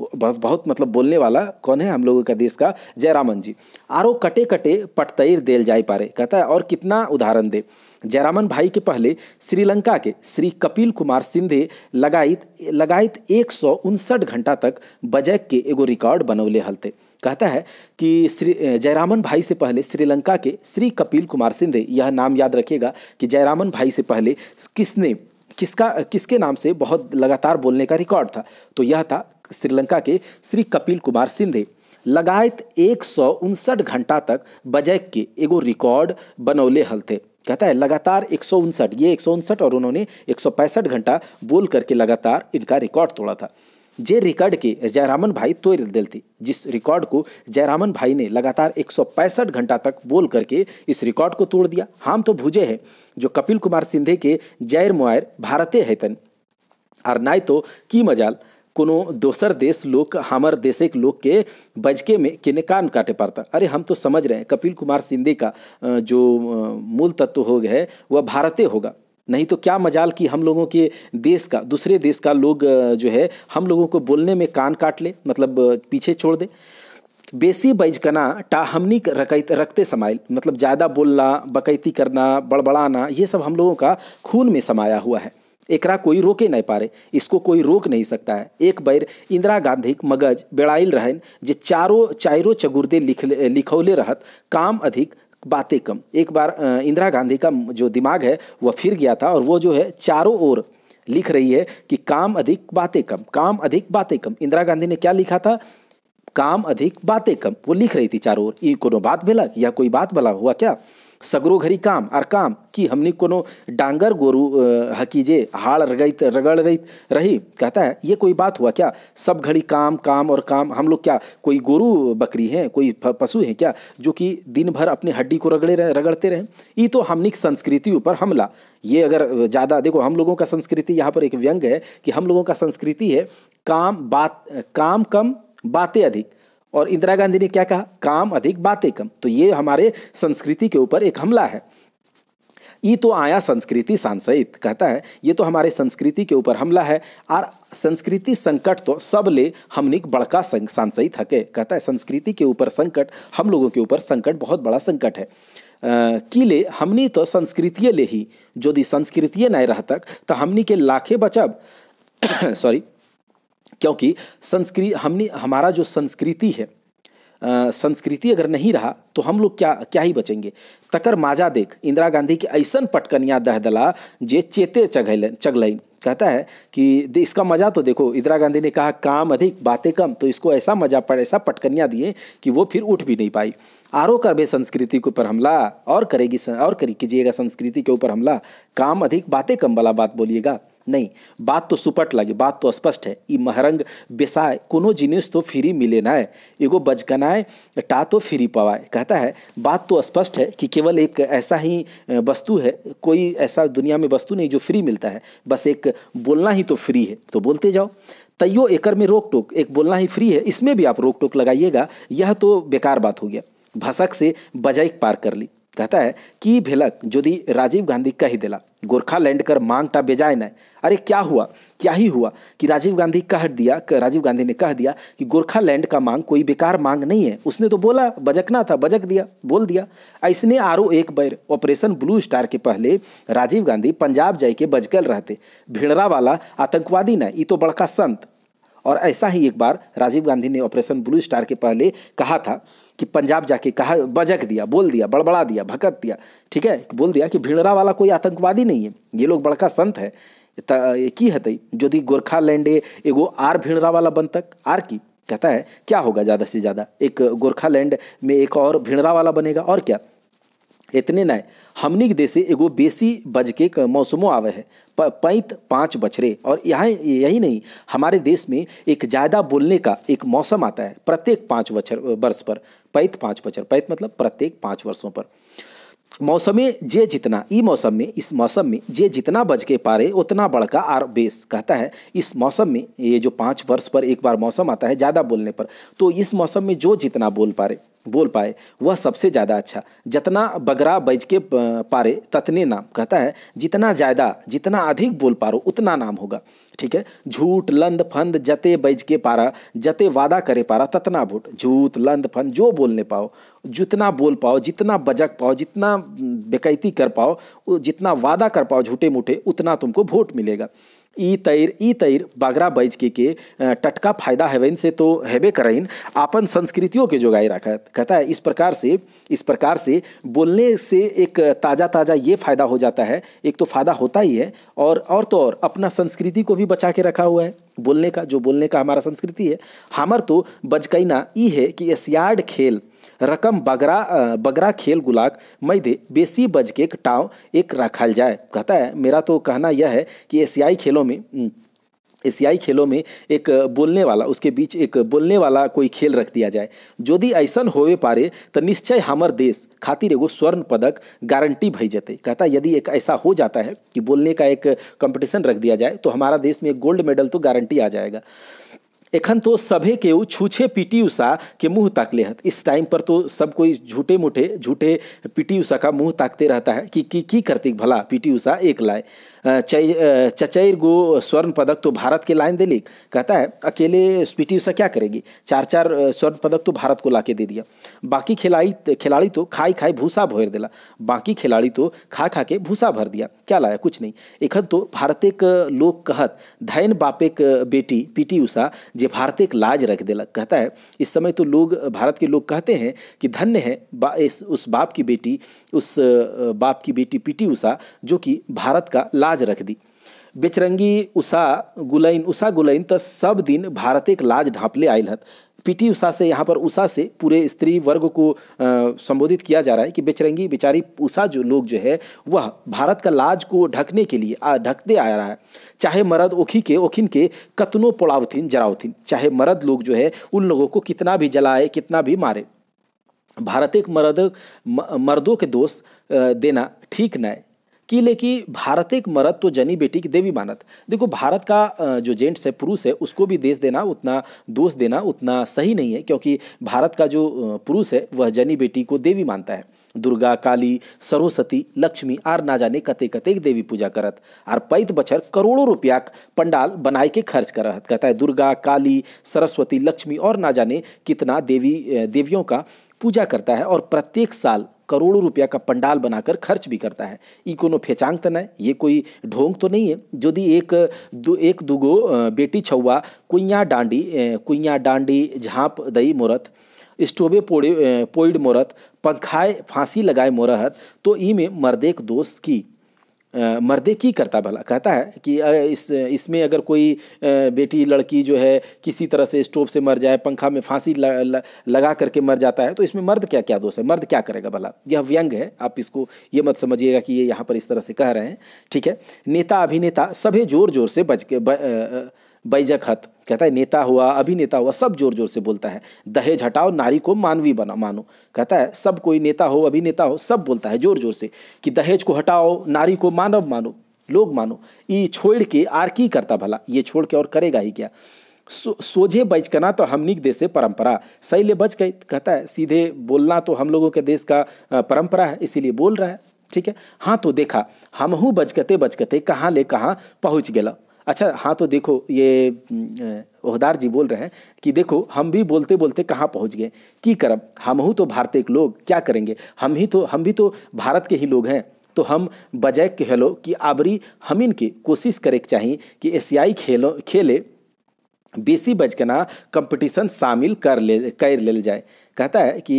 S1: बहुत बहुत मतलब बोलने वाला कौन है हम लोगों का देश का जयरामन जी आरो कटे कटे पटतईर देल जाए पारे कहता है और कितना उदाहरण दे जयरामन भाई के पहले श्रीलंका के श्री कपिल कुमार सिंधे लगायित लगायित एक सौ उनसठ घंटा तक बजक के एगो रिकॉर्ड बनौले हलते कहता है कि श्री जयरामन भाई से पहले श्रीलंका के श्री कपिल कुमार सिंधे यह नाम याद रखिएगा कि जयरामन भाई से पहले किसने किसका किसके नाम से बहुत लगातार बोलने का रिकॉर्ड था तो यह था श्रीलंका के श्री कपिल कुमार सिंधे लगायत एक सौ उनसठ घंटा तक बजैक के एगो रिकॉर्ड बनौले हल थे कहता है लगातार एक ये एक सौ उनसठ और उन्होंने एक सौ घंटा बोल करके लगातार इनका रिकॉर्ड तोड़ा था जे रिकॉर्ड के जयरामन भाई तोड़ दिल थी जिस रिकॉर्ड को जयरामन भाई ने लगातार एक सौ पैंसठ घंटा तक बोल करके इस रिकॉर्ड को तोड़ दिया हम तो भूजे हैं जो कपिल कुमार सिंधे के जैर मुआर भारतीय तन और नाई तो की मजाल कोनो दोसर देश लोक हमार देशक लोक के बजके में किने कान काटे पड़ता अरे हम तो समझ रहे हैं कपिल कुमार सिंधे का जो मूल तत्व हो गया है वह भारतीय होगा नहीं तो क्या मजाल कि हम लोगों के देश का दूसरे देश का लोग जो है हम लोगों को बोलने में कान काट ले मतलब पीछे छोड़ दे बेसी बैजकना टा हमनी रकैत रखते समाइल मतलब ज़्यादा बोलना बकैती करना बड़बड़ाना ये सब हम लोगों का खून में समाया हुआ है एकरा कोई रोके नहीं पारे इसको कोई रोक नहीं सकता है एक बैर इंदिरा गांधी मगज बेड़ाइल रहन जे चारों चारों चगुर्दे लिख लिखौले रहत काम अधिक बातें कम एक बार इंदिरा गांधी का जो दिमाग है वह फिर गया था और वो जो है चारों ओर लिख रही है कि काम अधिक बातें कम काम अधिक बातें कम इंदिरा गांधी ने क्या लिखा था काम अधिक बातें कम वो लिख रही थी चारों ओर ये कोनो बात भला या कोई बात भला हुआ क्या सगरो घरी काम आर काम कि हमने कोनो डांगर गोरू हकीजे हाड़ रगैत रगड़ रही रही कहता है ये कोई बात हुआ क्या सब घड़ी काम काम और काम हम लोग क्या कोई गोरू बकरी हैं कोई पशु हैं क्या जो कि दिन भर अपने हड्डी को रगड़े रहे रगड़ते रहें ये तो हमनिक संस्कृति ऊपर हमला ये अगर ज़्यादा देखो हम लोगों का संस्कृति यहाँ पर एक व्यंग है कि हम लोगों का संस्कृति है काम बात काम कम बातें अधिक और इंदिरा गांधी ने क्या कहा काम अधिक बातें कम तो ये हमारे संस्कृति के ऊपर एक हमला है ये तो आया संस्कृति सांसद कहता है ये तो हमारे संस्कृति के ऊपर हमला है और संस्कृति संकट तो सब ले एक बड़का सांसद हके कहता है संस्कृति के ऊपर संकट हम लोगों के ऊपर संकट बहुत बड़ा संकट है किले हमने तो संस्कृतिय ले ही यदि संस्कृतिय नहीं रह तक तो हमनी के लाखे बचब सॉरी क्योंकि संस्कृति हमने हमारा जो संस्कृति है संस्कृति अगर नहीं रहा तो हम लोग क्या क्या ही बचेंगे तकर माजा देख इंदिरा गांधी की ऐसन पटकनिया दहदला जे चेते चगल चगलई कहता है कि इसका मजा तो देखो इंदिरा गांधी ने कहा काम अधिक बातें कम तो इसको ऐसा मजा पर ऐसा पटकनिया दिए कि वो फिर उठ भी नहीं पाई आरो कर भे संस्कृति के ऊपर हमला और करेगी और करी कीजिएगा संस्कृति के ऊपर हमला काम अधिक बातें कम वाला बात बोलिएगा नहीं बात तो सुपट लगे बात तो स्पष्ट है ये महरंग बेसाय कोनो जिनिस तो फ्री मिले ना है एगो बजकनाए टा तो फ्री पवाए कहता है बात तो स्पष्ट है कि केवल एक ऐसा ही वस्तु है कोई ऐसा दुनिया में वस्तु नहीं जो फ्री मिलता है बस एक बोलना ही तो फ्री है तो बोलते जाओ तैयो एकर में रोक टोक एक बोलना ही फ्री है इसमें भी आप रोक टोक लगाइएगा यह तो बेकार बात हो गया भसक से बजाइक पार कर ली कहता है कि भेलक दी राजीव गांधी कह दिला गोरखा लैंड कर मांग टा बेजाय न अरे क्या हुआ क्या ही हुआ कि राजीव गांधी कह दिया राजीव गांधी ने कह दिया कि गोरखा लैंड का मांग कोई बेकार मांग नहीं है उसने तो बोला बजकना था बजक दिया बोल दिया ऐसने आरो एक बैर ऑपरेशन ब्लू स्टार के पहले राजीव गांधी पंजाब जाए के बजकल रहते भिड़रा वाला आतंकवादी न ये तो बड़का संत और ऐसा ही एक बार राजीव गांधी ने ऑपरेशन ब्लू स्टार के पहले कहा था कि पंजाब जाके कहा बजक दिया बोल दिया बड़बड़ा दिया भकत दिया ठीक है बोल दिया कि भिड़रा वाला कोई आतंकवादी नहीं है ये लोग बड़का संत है की हतई गोरखा लैंड एगो आर भिड़रा वाला बन तक आर की कहता है क्या होगा ज़्यादा से ज़्यादा एक गोरखा लैंड में एक और भिड़रा वाला बनेगा और क्या इतने ना हमनिक देशे एगो बेसी बज के मौसमों आवे है प, पैंत पाँच बछरे और यहाँ यही नहीं हमारे देश में एक ज़्यादा बोलने का एक मौसम आता है प्रत्येक पाँच बछर वर्ष पर पैत पाँच बछर पैत मतलब प्रत्येक पाँच वर्षों पर मौसम में जे जितना ई मौसम में इस मौसम में जे जितना बज के पारे उतना बड़का आर बेस कहता है इस मौसम में ये जो पाँच वर्ष पर एक बार मौसम आता है ज़्यादा बोलने पर तो इस मौसम में जो जितना बोल पारे बोल पाए वह सबसे ज़्यादा अच्छा जितना बगरा बज के पारे ततने नाम कहता है जितना ज़्यादा जितना अधिक बोल पारो उतना नाम होगा ठीक है झूठ लंद फंद जते बैज के पारा जते वादा करे पारा ततना भूट झूठ लंद फंद जो बोलने पाओ जितना बोल पाओ जितना बजक पाओ जितना बेकैती कर पाओ जितना वादा कर पाओ झूठे मूठे उतना तुमको वोट मिलेगा ई तैर ई तैर बागरा बैज के, के टटका फायदा हेवन से तो हेबे करइन आपन संस्कृतियों के जोगाई रखा कहता है इस प्रकार से इस प्रकार से बोलने से एक ताज़ा ताज़ा ये फायदा हो जाता है एक तो फायदा होता ही है और और तो और अपना संस्कृति को भी बचा के रखा हुआ है बोलने का जो बोलने का हमारा संस्कृति है हमर तो बजकैना ई है कि एसियाड खेल रकम बगरा बगरा खेल गुलाक मईदे बेसी बज के एक टाव एक रखल जाए कहता है मेरा तो कहना यह है कि एशियाई खेलों में एशियाई खेलों में एक बोलने वाला उसके बीच एक बोलने वाला कोई खेल रख दिया जाए यदि ऐसा होवे पारे तो निश्चय हमार देश खातिर एगो स्वर्ण पदक गारंटी भई जते कहता यदि एक ऐसा हो जाता है कि बोलने का एक कंपटीशन रख दिया जाए तो हमारा देश में एक गोल्ड मेडल तो गारंटी आ जाएगा एखन तो सभे ऊ छूछे पीटी उषा के मुंह ताकले हत इस टाइम पर तो सब कोई झूठे मूठे झूठे पीटी उषा का मुंह ताकते रहता है कि की, की करती भला पीटी उषा एक लाए चचैर गो स्वर्ण पदक तो भारत के लाइन दे लिख कहता है अकेले पीटी उषा क्या करेगी चार चार स्वर्ण पदक तो भारत को ला के दे दिया बाकी खिलाड़ी खिलाड़ी तो खाई खाई भूसा भोर दिला बाकी खिलाड़ी तो खा खा के भूसा भर दिया क्या लाया कुछ नहीं एखन तो एक लोग कहत धैन बापेक बेटी पीटी उषा जे एक लाज रख दिला कहता है इस समय तो लोग भारत के लोग कहते हैं कि धन्य है बा, इस, उस बाप की बेटी उस बाप की बेटी पीटी उषा जो कि भारत का लाज लाज रख दी बेचरंगी उषा गुलाइन उषा गुलाइन तो सब दिन भारत एक लाज ढांपले आयल हत पीटी उषा से यहाँ पर उषा से पूरे स्त्री वर्ग को आ, संबोधित किया जा रहा है कि बेचरंगी बेचारी उषा जो लोग जो है वह भारत का लाज को ढकने के लिए आ ढकते आ रहा है चाहे मर्द ओखी के ओखिन के कतनों पोड़ावथिन जरावथिन चाहे मर्द लोग जो है उन लोगों को कितना भी जलाए कितना भी मारे भारत एक मर्द मर्दों के दोस्त देना ठीक ना है कि लेकिन भारत एक मरद तो जनी बेटी की देवी मानत देखो भारत का जो जेंट्स है पुरुष है उसको भी देश देना उतना दोष देना उतना सही नहीं है क्योंकि भारत का जो पुरुष है वह जनी बेटी को देवी मानता है दुर्गा काली सरस्वती लक्ष्मी आर ना जाने कते कते देवी पूजा करत आर पैत बछर करोड़ों रुपया पंडाल बनाए के खर्च करत कहता है दुर्गा काली सरस्वती लक्ष्मी और ना जाने कितना देवी देवियों का पूजा करता है और प्रत्येक साल करोड़ों रुपया का पंडाल बनाकर खर्च भी करता है ये कोनो फेचांग तो नहीं ये कोई ढोंग तो नहीं है यदि एक दो एक दूगो बेटी छुआ कुइया डांडी कुइया डांडी झाँप दई मोरत स्टोबे पोड़े पोइड मोरत पंखाए फांसी लगाए मोरहत तो ई में मर्देक दोष की मर्दे की करता भला कहता है कि इस इसमें अगर कोई बेटी लड़की जो है किसी तरह से स्टोव से मर जाए पंखा में फांसी लगा करके मर जाता है तो इसमें मर्द क्या क्या दोष है मर्द क्या करेगा भला यह व्यंग है आप इसको ये मत समझिएगा कि ये यहाँ पर इस तरह से कह रहे हैं ठीक है नेता अभिनेता सभी जोर जोर से बच के ब, बैजखत कहता है नेता हुआ अभिनेता हुआ सब जोर जोर से बोलता है दहेज हटाओ नारी को मानवी बना मानो कहता है सब कोई नेता हो अभिनेता हो सब बोलता है जोर जोर से कि दहेज को हटाओ नारी को मानव मानो लोग मानो ये छोड़ के आर की करता भला ये छोड़ के और करेगा ही क्या सो, सोझे बचकना तो हमनिक से परंपरा सही ले बच गई कहता है सीधे बोलना तो हम लोगों के देश का परंपरा है इसीलिए बोल रहा है ठीक है हाँ तो देखा हमहू बचकते बचकते कहाँ ले कहाँ पहुँच गया अच्छा हाँ तो देखो ये ओहदार जी बोल रहे हैं कि देखो हम भी बोलते बोलते कहाँ पहुँच गए कि करब हम हूँ तो भारतीय लोग क्या करेंगे हम ही तो हम भी तो भारत के ही लोग हैं तो हम बजाय कहलो कि आबरी हम इनके कोशिश करे के चाहिए कि एशियाई खेलों खेले बेसी बजकना कंपटीशन शामिल कर ले कर ले जाए कहता है कि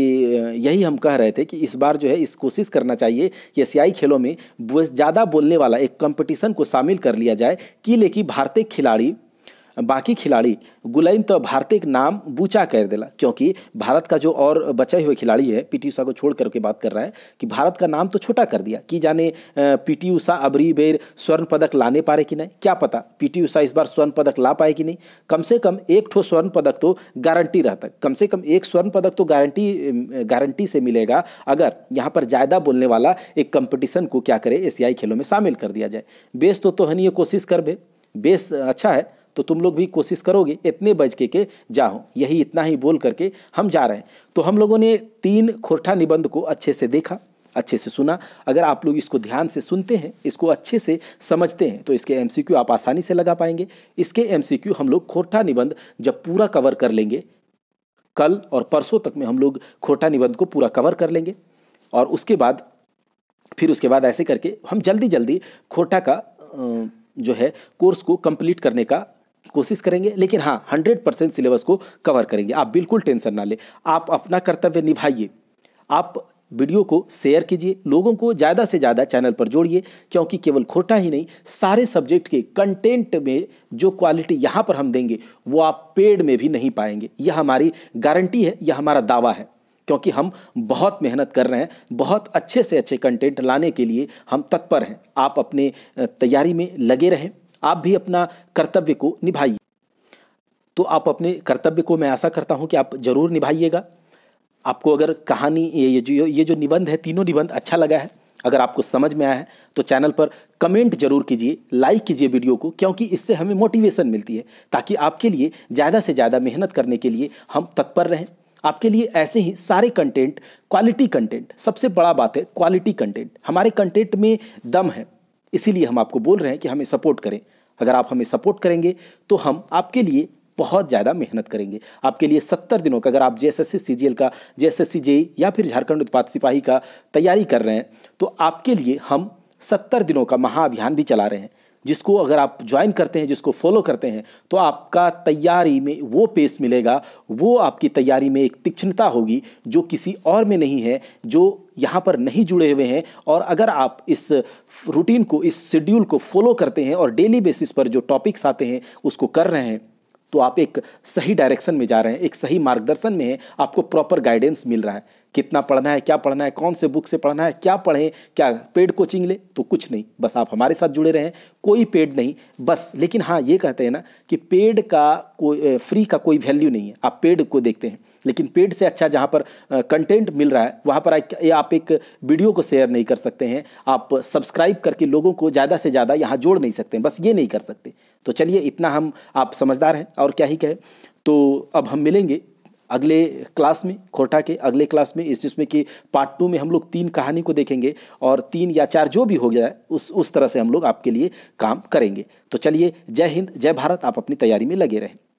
S1: यही हम कह रहे थे कि इस बार जो है इस कोशिश करना चाहिए कि एशियाई खेलों में ज़्यादा बोलने वाला एक कंपटीशन को शामिल कर लिया जाए कि लेकिन भारतीय खिलाड़ी बाकी खिलाड़ी गुलाइन तो भारतीय नाम बूचा कर दिला क्योंकि भारत का जो और बचे हुए खिलाड़ी है पीटी उषा को छोड़ करके बात कर रहा है कि भारत का नाम तो छोटा कर दिया कि जाने पीटी उषा अबरी बेर स्वर्ण पदक लाने पा रहे कि नहीं क्या पता पीटी उषा इस बार स्वर्ण पदक ला पाए कि नहीं कम से कम एक ठो स्वर्ण पदक तो गारंटी रहता कम से कम एक स्वर्ण पदक तो गारंटी गारंटी से मिलेगा अगर यहाँ पर ज़्यादा बोलने वाला एक कंपटीशन को क्या करे एशियाई खेलों में शामिल कर दिया जाए बेस तो, तो हनी कोशिश कर बे बेस अच्छा है तो तुम लोग भी कोशिश करोगे इतने बज के के जाओ यही इतना ही बोल करके हम जा रहे हैं तो हम लोगों ने तीन खोरठा निबंध को अच्छे से देखा अच्छे से सुना अगर आप लोग इसको ध्यान से सुनते हैं इसको अच्छे से समझते हैं तो इसके एम आप आसानी से लगा पाएंगे इसके एम हम लोग खोरठा निबंध जब पूरा कवर कर लेंगे कल और परसों तक में हम लोग खोटा निबंध को पूरा कवर कर लेंगे और उसके बाद फिर उसके बाद ऐसे करके हम जल्दी जल्दी खोटा का जो है कोर्स को कंप्लीट करने का की कोशिश करेंगे लेकिन हाँ हंड्रेड परसेंट सिलेबस को कवर करेंगे आप बिल्कुल टेंशन ना लें आप अपना कर्तव्य निभाइए आप वीडियो को शेयर कीजिए लोगों को ज़्यादा से ज़्यादा चैनल पर जोड़िए क्योंकि केवल खोटा ही नहीं सारे सब्जेक्ट के कंटेंट में जो क्वालिटी यहाँ पर हम देंगे वो आप पेड में भी नहीं पाएंगे यह हमारी गारंटी है यह हमारा दावा है क्योंकि हम बहुत मेहनत कर रहे हैं बहुत अच्छे से अच्छे कंटेंट लाने के लिए हम तत्पर हैं आप अपने तैयारी में लगे रहें आप भी अपना कर्तव्य को निभाइए तो आप अपने कर्तव्य को मैं आशा करता हूँ कि आप जरूर निभाइएगा आपको अगर कहानी ये जो ये जो निबंध है तीनों निबंध अच्छा लगा है अगर आपको समझ में आया है तो चैनल पर कमेंट जरूर कीजिए लाइक कीजिए वीडियो को क्योंकि इससे हमें मोटिवेशन मिलती है ताकि आपके लिए ज़्यादा से ज़्यादा मेहनत करने के लिए हम तत्पर रहें आपके लिए ऐसे ही सारे कंटेंट क्वालिटी कंटेंट सबसे बड़ा बात है क्वालिटी कंटेंट हमारे कंटेंट में दम है इसीलिए हम आपको बोल रहे हैं कि हमें सपोर्ट करें अगर आप हमें सपोर्ट करेंगे तो हम आपके लिए बहुत ज़्यादा मेहनत करेंगे आपके लिए सत्तर दिनों का अगर आप J S S C G L का जे एस एस सी या फिर झारखंड उत्पाद सिपाही का तैयारी कर रहे हैं तो आपके लिए हम सत्तर दिनों का महाअभियान भी चला रहे हैं जिसको अगर आप ज्वाइन करते हैं जिसको फॉलो करते हैं तो आपका तैयारी में वो पेस मिलेगा वो आपकी तैयारी में एक तीक्ष्णता होगी जो किसी और में नहीं है जो यहाँ पर नहीं जुड़े हुए हैं और अगर आप इस रूटीन को इस शेड्यूल को फॉलो करते हैं और डेली बेसिस पर जो टॉपिक्स आते हैं उसको कर रहे हैं तो आप एक सही डायरेक्शन में जा रहे हैं एक सही मार्गदर्शन में हैं आपको प्रॉपर गाइडेंस मिल रहा है कितना पढ़ना है क्या पढ़ना है कौन से बुक से पढ़ना है क्या पढ़ें क्या पेड कोचिंग ले तो कुछ नहीं बस आप हमारे साथ जुड़े रहें कोई पेड नहीं बस लेकिन हाँ ये कहते हैं ना कि पेड का कोई फ्री का कोई वैल्यू नहीं है आप पेड को देखते हैं लेकिन पेड से अच्छा जहाँ पर कंटेंट मिल रहा है वहाँ पर आप एक वीडियो को शेयर नहीं कर सकते हैं आप सब्सक्राइब करके लोगों को ज़्यादा से ज़्यादा यहाँ जोड़ नहीं सकते बस ये नहीं कर सकते तो चलिए इतना हम आप समझदार हैं और क्या ही कहें तो अब हम मिलेंगे अगले क्लास में खोटा के अगले क्लास में इस जिसमें कि पार्ट टू में हम लोग तीन कहानी को देखेंगे और तीन या चार जो भी हो जाए उस उस तरह से हम लोग आपके लिए काम करेंगे तो चलिए जय हिंद जय भारत आप अपनी तैयारी में लगे रहें